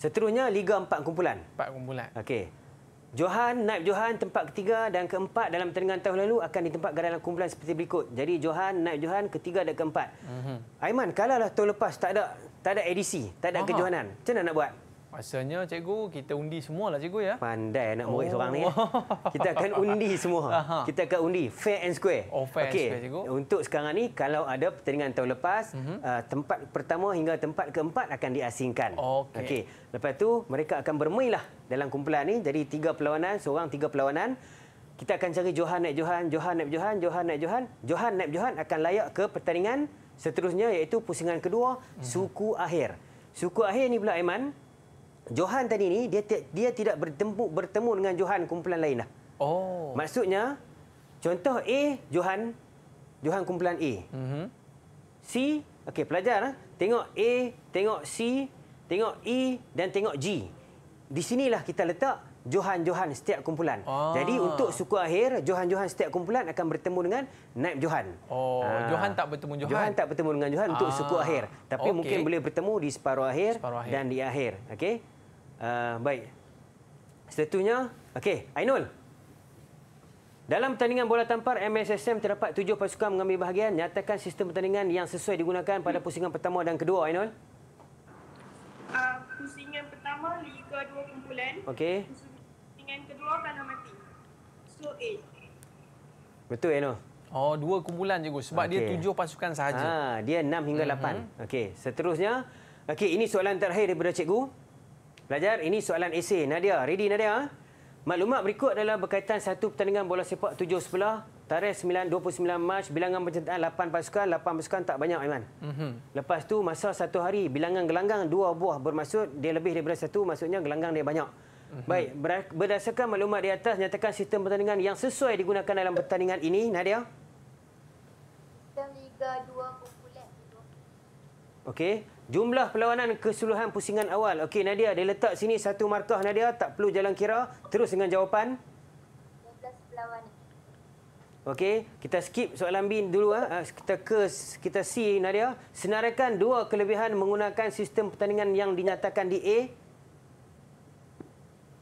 Speaker 2: Seterusnya liga 4 kumpulan. 4 kumpulan. Okey. Johan, Naib Johan tempat ketiga dan keempat dalam pertandingan tahun lalu akan ditempatkan dalam kumpulan seperti berikut. Jadi Johan, Naib Johan ketiga dan keempat. Mm-hmm. Aiman, kalahlah tahun lepas tak ada tak ada edisi, tak ada kejohanan.
Speaker 1: Macam mana nak buat? Masanya cikgu kita undi semua lah cikgu ya. Pandai nak murid oh. seorang ni. Ya? Kita akan undi semua. Aha. Kita
Speaker 2: akan undi fair and square.
Speaker 1: Oh, fair okay. and square cikgu. Untuk sekarang ni kalau
Speaker 2: ada pertandingan tahun lepas, mm-hmm. uh, tempat pertama hingga tempat keempat akan diasingkan. Okey. Okay. Lepas tu mereka akan bermainlah dalam kumpulan ni jadi tiga perlawanan seorang tiga perlawanan kita akan cari Johan naik Johan Johan naik Johan Johan naik Johan Johan naik Johan akan layak ke pertandingan seterusnya iaitu pusingan kedua hmm. suku akhir suku akhir ni pula Aiman Johan tadi ni dia dia tidak bertemu bertemu dengan Johan kumpulan lain lah. Oh. Maksudnya contoh A Johan Johan kumpulan A. mm C okey pelajar ah. tengok A tengok C tengok E dan tengok G di sinilah kita letak Johan-Johan setiap kumpulan. Ah. Jadi untuk suku akhir, Johan-Johan setiap kumpulan akan bertemu dengan Naib Johan. Oh, ah. Johan tak bertemu Johan? Johan tak bertemu dengan Johan ah. untuk suku ah. akhir. Tapi okay. mungkin boleh bertemu di separuh akhir, separuh akhir. dan di akhir. Okey? Uh, baik. Setunya, okey, Ainul. Dalam pertandingan bola tampar MSSM terdapat tujuh pasukan mengambil bahagian. Nyatakan sistem pertandingan yang sesuai digunakan pada pusingan pertama dan kedua, Ainul. dua dua kumpulan. Okey. Dengan kedua akan mati. So A.
Speaker 1: Betul Eno. Oh, dua kumpulan je Gus sebab okay. dia tujuh pasukan
Speaker 2: sahaja. Ha, dia enam hingga mhm. lapan. Mm -hmm. Okey, seterusnya. Okey, ini soalan terakhir daripada cikgu. Belajar, ini soalan esei. Nadia, ready Nadia? Ya. Maklumat berikut adalah berkaitan satu pertandingan bola sepak tujuh sebelah. Tarikh 29 Mac, bilangan pencintaan 8 pasukan. 8 pasukan tak banyak, Aiman. Mm -hmm. Lepas tu masa satu hari, bilangan gelanggang dua buah. Bermaksud dia lebih daripada satu, maksudnya gelanggang dia banyak. Mm -hmm. Baik, berdasarkan maklumat di atas, nyatakan sistem pertandingan yang sesuai digunakan dalam pertandingan ini, Nadia? Sistem Liga 2 Okey. Jumlah perlawanan keseluruhan pusingan awal. Okey, Nadia, dia letak sini satu markah Nadia, tak perlu jalan kira. Terus dengan jawapan. 15 perlawanan. Okey, kita skip soalan B dulu ah. ah. Kita ke kita C Nadia. Senaraikan dua kelebihan menggunakan sistem pertandingan yang dinyatakan di A.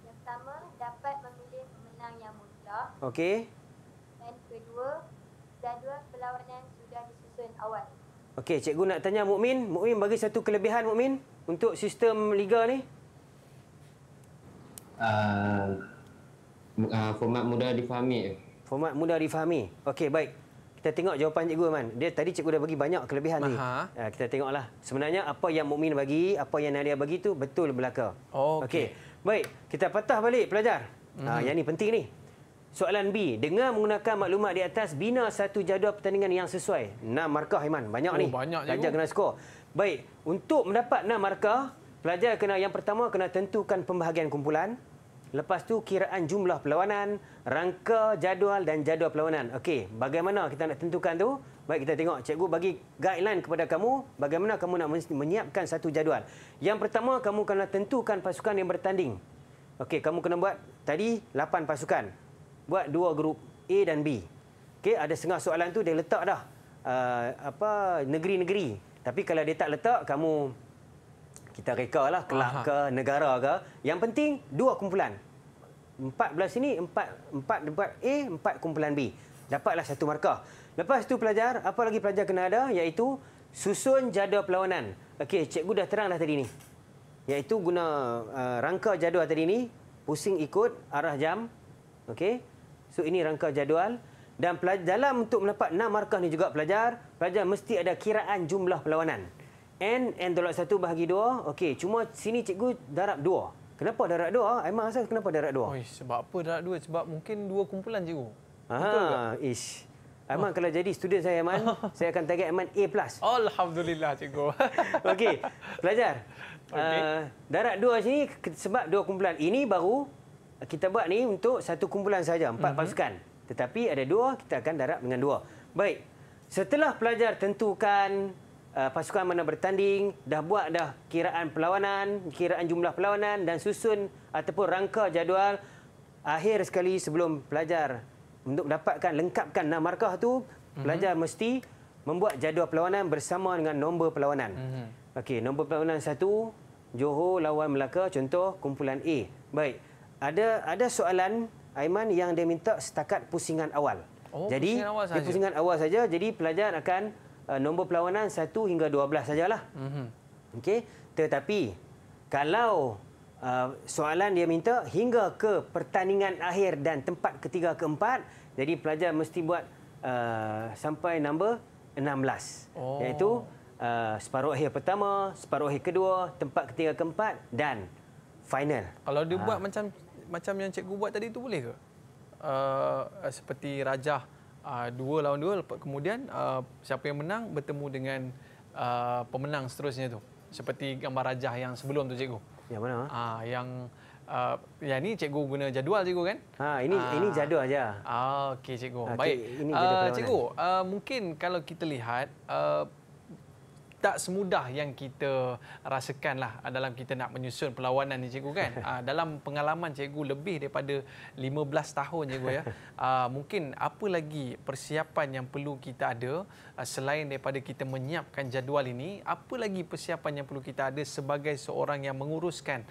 Speaker 2: Yang pertama, dapat memilih pemenang yang mudah. Okey.
Speaker 1: Dan kedua, jadual perlawanan sudah disusun awal.
Speaker 2: Okey, cikgu nak tanya mukmin, mukmin bagi satu kelebihan mukmin untuk sistem liga ni? Uh, uh, format mudah difahami. Format mudah difahami. Okey, baik. Kita tengok jawapan cikgu man. Dia tadi cikgu dah bagi banyak kelebihan ni. Uh, kita tengoklah. Sebenarnya apa yang mukmin bagi, apa yang Nadia bagi tu betul belaka. Oh, Okey. Okay. Baik, kita patah balik pelajar. Mm. Uh, yang ni penting ni. Soalan B, dengan menggunakan maklumat di atas, bina satu jadual pertandingan yang sesuai. 6 markah, Iman. Banyak oh, ni. Banyak pelajar kena skor. Baik, untuk mendapat 6 markah, pelajar kena yang pertama kena tentukan pembahagian kumpulan. Lepas tu kiraan jumlah perlawanan, rangka jadual dan jadual perlawanan. Okey, bagaimana kita nak tentukan tu? Baik, kita tengok. Cikgu bagi guideline kepada kamu bagaimana kamu nak menyiapkan satu jadual. Yang pertama, kamu kena tentukan pasukan yang bertanding. Okey, kamu kena buat tadi 8 pasukan buat dua grup A dan B. Okey, ada setengah soalan tu dia letak dah uh, apa negeri-negeri. Tapi kalau dia tak letak, kamu kita reka lah kelab ke negara ke. Yang penting dua kumpulan. empat belas ini empat empat debat A, empat kumpulan B. Dapatlah satu markah. Lepas tu pelajar, apa lagi pelajar kena ada iaitu susun jadual perlawanan. Okey, cikgu dah terang dah tadi ni. Iaitu guna uh, rangka jadual tadi ni, pusing ikut arah jam. Okey. So ini rangka jadual dan pelajar dalam untuk mendapat 6 markah ni juga pelajar, pelajar mesti ada kiraan jumlah perlawanan. N N tolak 1 bahagi 2. Okey, cuma sini cikgu darab 2. Kenapa darab 2? Aiman rasa kenapa darab 2? Oi, sebab
Speaker 1: apa darab 2? Sebab mungkin dua kumpulan cikgu.
Speaker 2: Ha, ish. Aiman oh. kalau jadi student saya Aiman, saya akan target Aiman A+. Alhamdulillah cikgu. Okey, pelajar. Okay. Uh, ah, darab 2 sini sebab dua kumpulan. Ini baru kita buat ni untuk satu kumpulan saja empat mm -hmm. pasukan tetapi ada dua kita akan darab dengan dua baik setelah pelajar tentukan uh, pasukan mana bertanding dah buat dah kiraan perlawanan kiraan jumlah perlawanan dan susun ataupun rangka jadual akhir sekali sebelum pelajar untuk dapatkan lengkapkan nama markah tu mm -hmm. pelajar mesti membuat jadual perlawanan bersama dengan nombor perlawanan mm -hmm. okey nombor perlawanan satu Johor lawan Melaka contoh kumpulan A baik ada ada soalan Aiman yang dia minta setakat pusingan awal. Oh, Jadi pusingan awal, pusingan awal saja. Jadi pelajar akan uh, nombor pelawanan 1 hingga 12 sajalah. Mm Okey. Tetapi kalau uh, soalan dia minta hingga ke pertandingan akhir dan tempat ketiga keempat, jadi pelajar mesti buat uh, sampai nombor 16.
Speaker 1: Oh. Iaitu
Speaker 2: uh, separuh akhir pertama, separuh akhir kedua, tempat ketiga keempat dan final.
Speaker 1: Kalau dia uh. buat macam macam yang cikgu buat tadi tu boleh ke? Uh, seperti rajah uh, dua lawan dua lepas kemudian uh, siapa yang menang bertemu dengan uh, pemenang seterusnya tu. Seperti gambar rajah yang sebelum tu cikgu. Yang mana? Ah uh, yang uh, yang ni cikgu guna jadual cikgu kan? Ha ini uh, ini jadual aja. Ah uh, okey cikgu. Okay, Baik. Ini uh, cikgu, uh, mungkin kalau kita lihat uh, tak semudah yang kita rasakan lah ah, dalam kita nak menyusun perlawanan ni cikgu kan. Ah, dalam pengalaman cikgu lebih daripada 15 tahun cikgu ya. Ah, mungkin apa lagi persiapan yang perlu kita ada selain daripada kita menyiapkan jadual ini, apa lagi persiapan yang perlu kita ada sebagai seorang yang menguruskan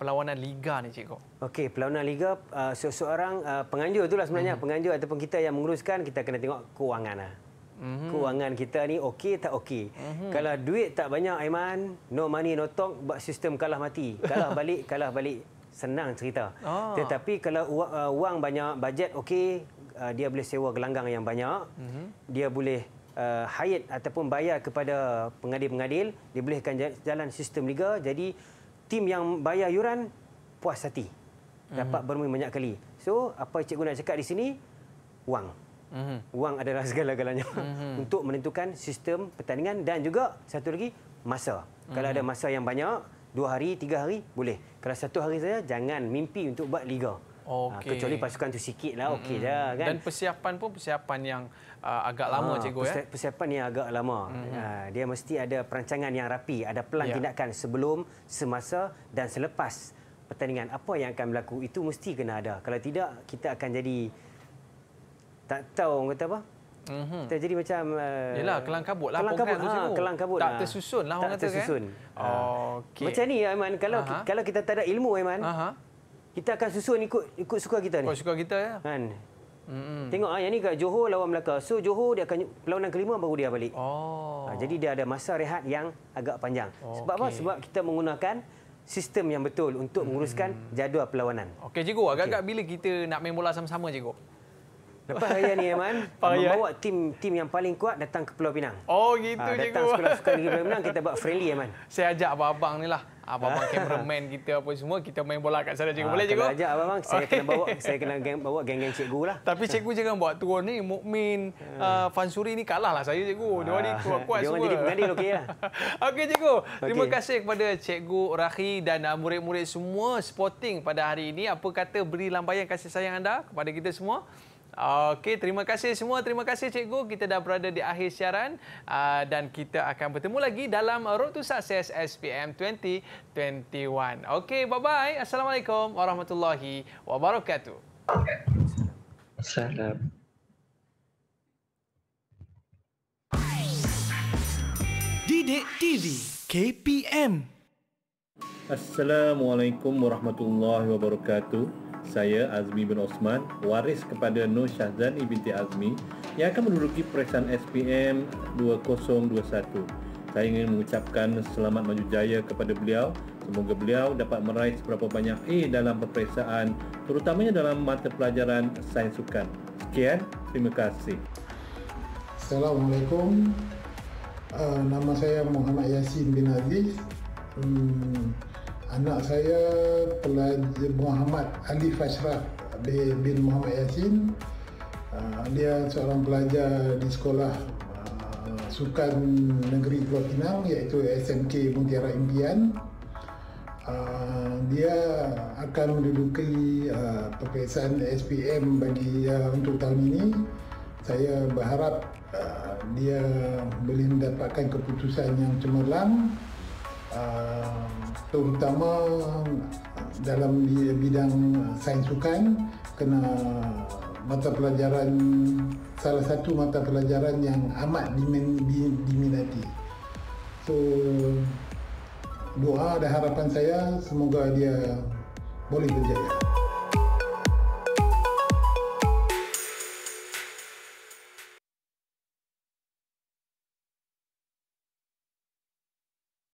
Speaker 1: perlawanan liga ni cikgu?
Speaker 2: Okey, perlawanan liga seorang penganjur itulah sebenarnya, mhm. penganjur ataupun kita yang menguruskan kita kena tengok kewanganlah.
Speaker 1: Mm -hmm. Kewangan
Speaker 2: kita ni okey tak okey. Mm -hmm. Kalau duit tak banyak Aiman, no money no talk, buat sistem kalah mati. Kalah balik, kalah balik. Senang cerita. Oh. Tetapi kalau uang, uh, wang banyak, bajet okey, uh, dia boleh sewa gelanggang yang banyak. Mm -hmm. Dia boleh uh, hayat ataupun bayar kepada pengadil-pengadil. Dia bolehkan jalan sistem liga. Jadi, tim yang bayar yuran puas hati. Dapat mm -hmm. bermain banyak kali. So, apa cikgu nak cakap di sini, Wang. -hmm. Wang adalah segala-galanya mm -hmm. untuk menentukan sistem pertandingan dan juga satu lagi masa. Mm -hmm. Kalau ada mhm. masa yang banyak, dua hari, tiga hari boleh. Kalau satu hari saja jangan mimpi untuk buat liga.
Speaker 1: Ah, okay. kecuali pasukan
Speaker 2: tu sikitlah mm -hmm. okey mhm. dah kan. Dan
Speaker 1: persiapan pun persiapan yang uh, agak lama ha, cikgu persiapan ya. Eh? Persiapan yang agak lama. Mm
Speaker 2: -hmm. ha, dia mesti ada perancangan yang rapi, ada pelan yeah. tindakan sebelum, semasa dan selepas pertandingan apa yang akan berlaku itu mesti kena ada kalau tidak kita akan jadi tak tahu orang kata apa. Mm-hmm. jadi macam... Uh, Yelah, kelang kabut lah. Kelang kabut. Ha, kelang kabut. Tak lah. tersusun lah orang kata kan. Tak oh, okay. tersusun. Macam ni, Aiman. Kalau kalau kita tak ada ilmu, Aiman, Aha. kita akan susun ikut ikut suka kita ni. Ikut suka kita, ya. Kan? Mm-hmm. Tengok, ah, yang ni kat Johor lawan Melaka. So, Johor dia akan perlawanan kelima baru dia balik. Oh. Ah, jadi, dia ada masa rehat yang agak panjang. Sebab apa? Sebab kita menggunakan sistem yang betul untuk menguruskan hmm. jadual perlawanan. Okey, cikgu. Agak-agak
Speaker 1: okay. bila kita nak main bola sama-sama, cikgu? Lepas raya ni Eman, Paya. membawa tim tim yang paling kuat datang ke Pulau Pinang. Oh gitu datang ha, je. Datang sekolah sukan di Pinang kita buat friendly Eman. Saya ajak abang-abang ni lah. Abang-abang kameraman kita apa semua kita main bola kat sana cikgu. Ha, boleh cikgu? ajak abang-abang saya okay. kena bawa saya kena
Speaker 2: geng, bawa geng-geng cikgu lah.
Speaker 1: Tapi cikgu jangan buat tuan ni mukmin ha. uh, Fansuri ni kalah lah saya cikgu. Ha. Dia ni kuat-kuat semua. Dia jadi pengadil okey lah. okey cikgu. Okay. Terima kasih kepada cikgu Rahi dan uh, murid-murid semua sporting pada hari ini. Apa kata beri lambaian kasih sayang anda kepada kita semua. Okey, terima kasih semua. Terima kasih cikgu. Kita dah berada di akhir siaran ah, dan kita akan bertemu lagi dalam Road to Success SPM 2021. Okey, bye-bye. Assalamualaikum warahmatullahi wabarakatuh. Assalamualaikum. Didik TV KPM Assalamualaikum warahmatullahi wabarakatuh saya Azmi bin Osman waris kepada Nur Syahzani binti Azmi yang akan menduduki peresan SPM 2021. Saya ingin mengucapkan selamat maju jaya kepada beliau. Semoga beliau dapat meraih seberapa banyak A dalam peperiksaan terutamanya dalam mata pelajaran sains sukan. Sekian, terima kasih.
Speaker 2: Assalamualaikum. Uh, nama saya Muhammad Yasin bin Aziz. Hmm anak saya pelajar Muhammad Ali Fashraf bin Muhammad Yasin ah, dia seorang pelajar di sekolah ah, sukan negeri Kuala Pinang iaitu SMK Mutiara Impian ah, dia akan menduduki peperiksaan SPM bagi untuk tahun ini saya berharap dia boleh mendapatkan keputusan yang cemerlang Uh, terutama dalam bidang sains sukan kena mata pelajaran salah satu mata pelajaran yang amat diminati. So doa dan harapan saya semoga dia boleh berjaya.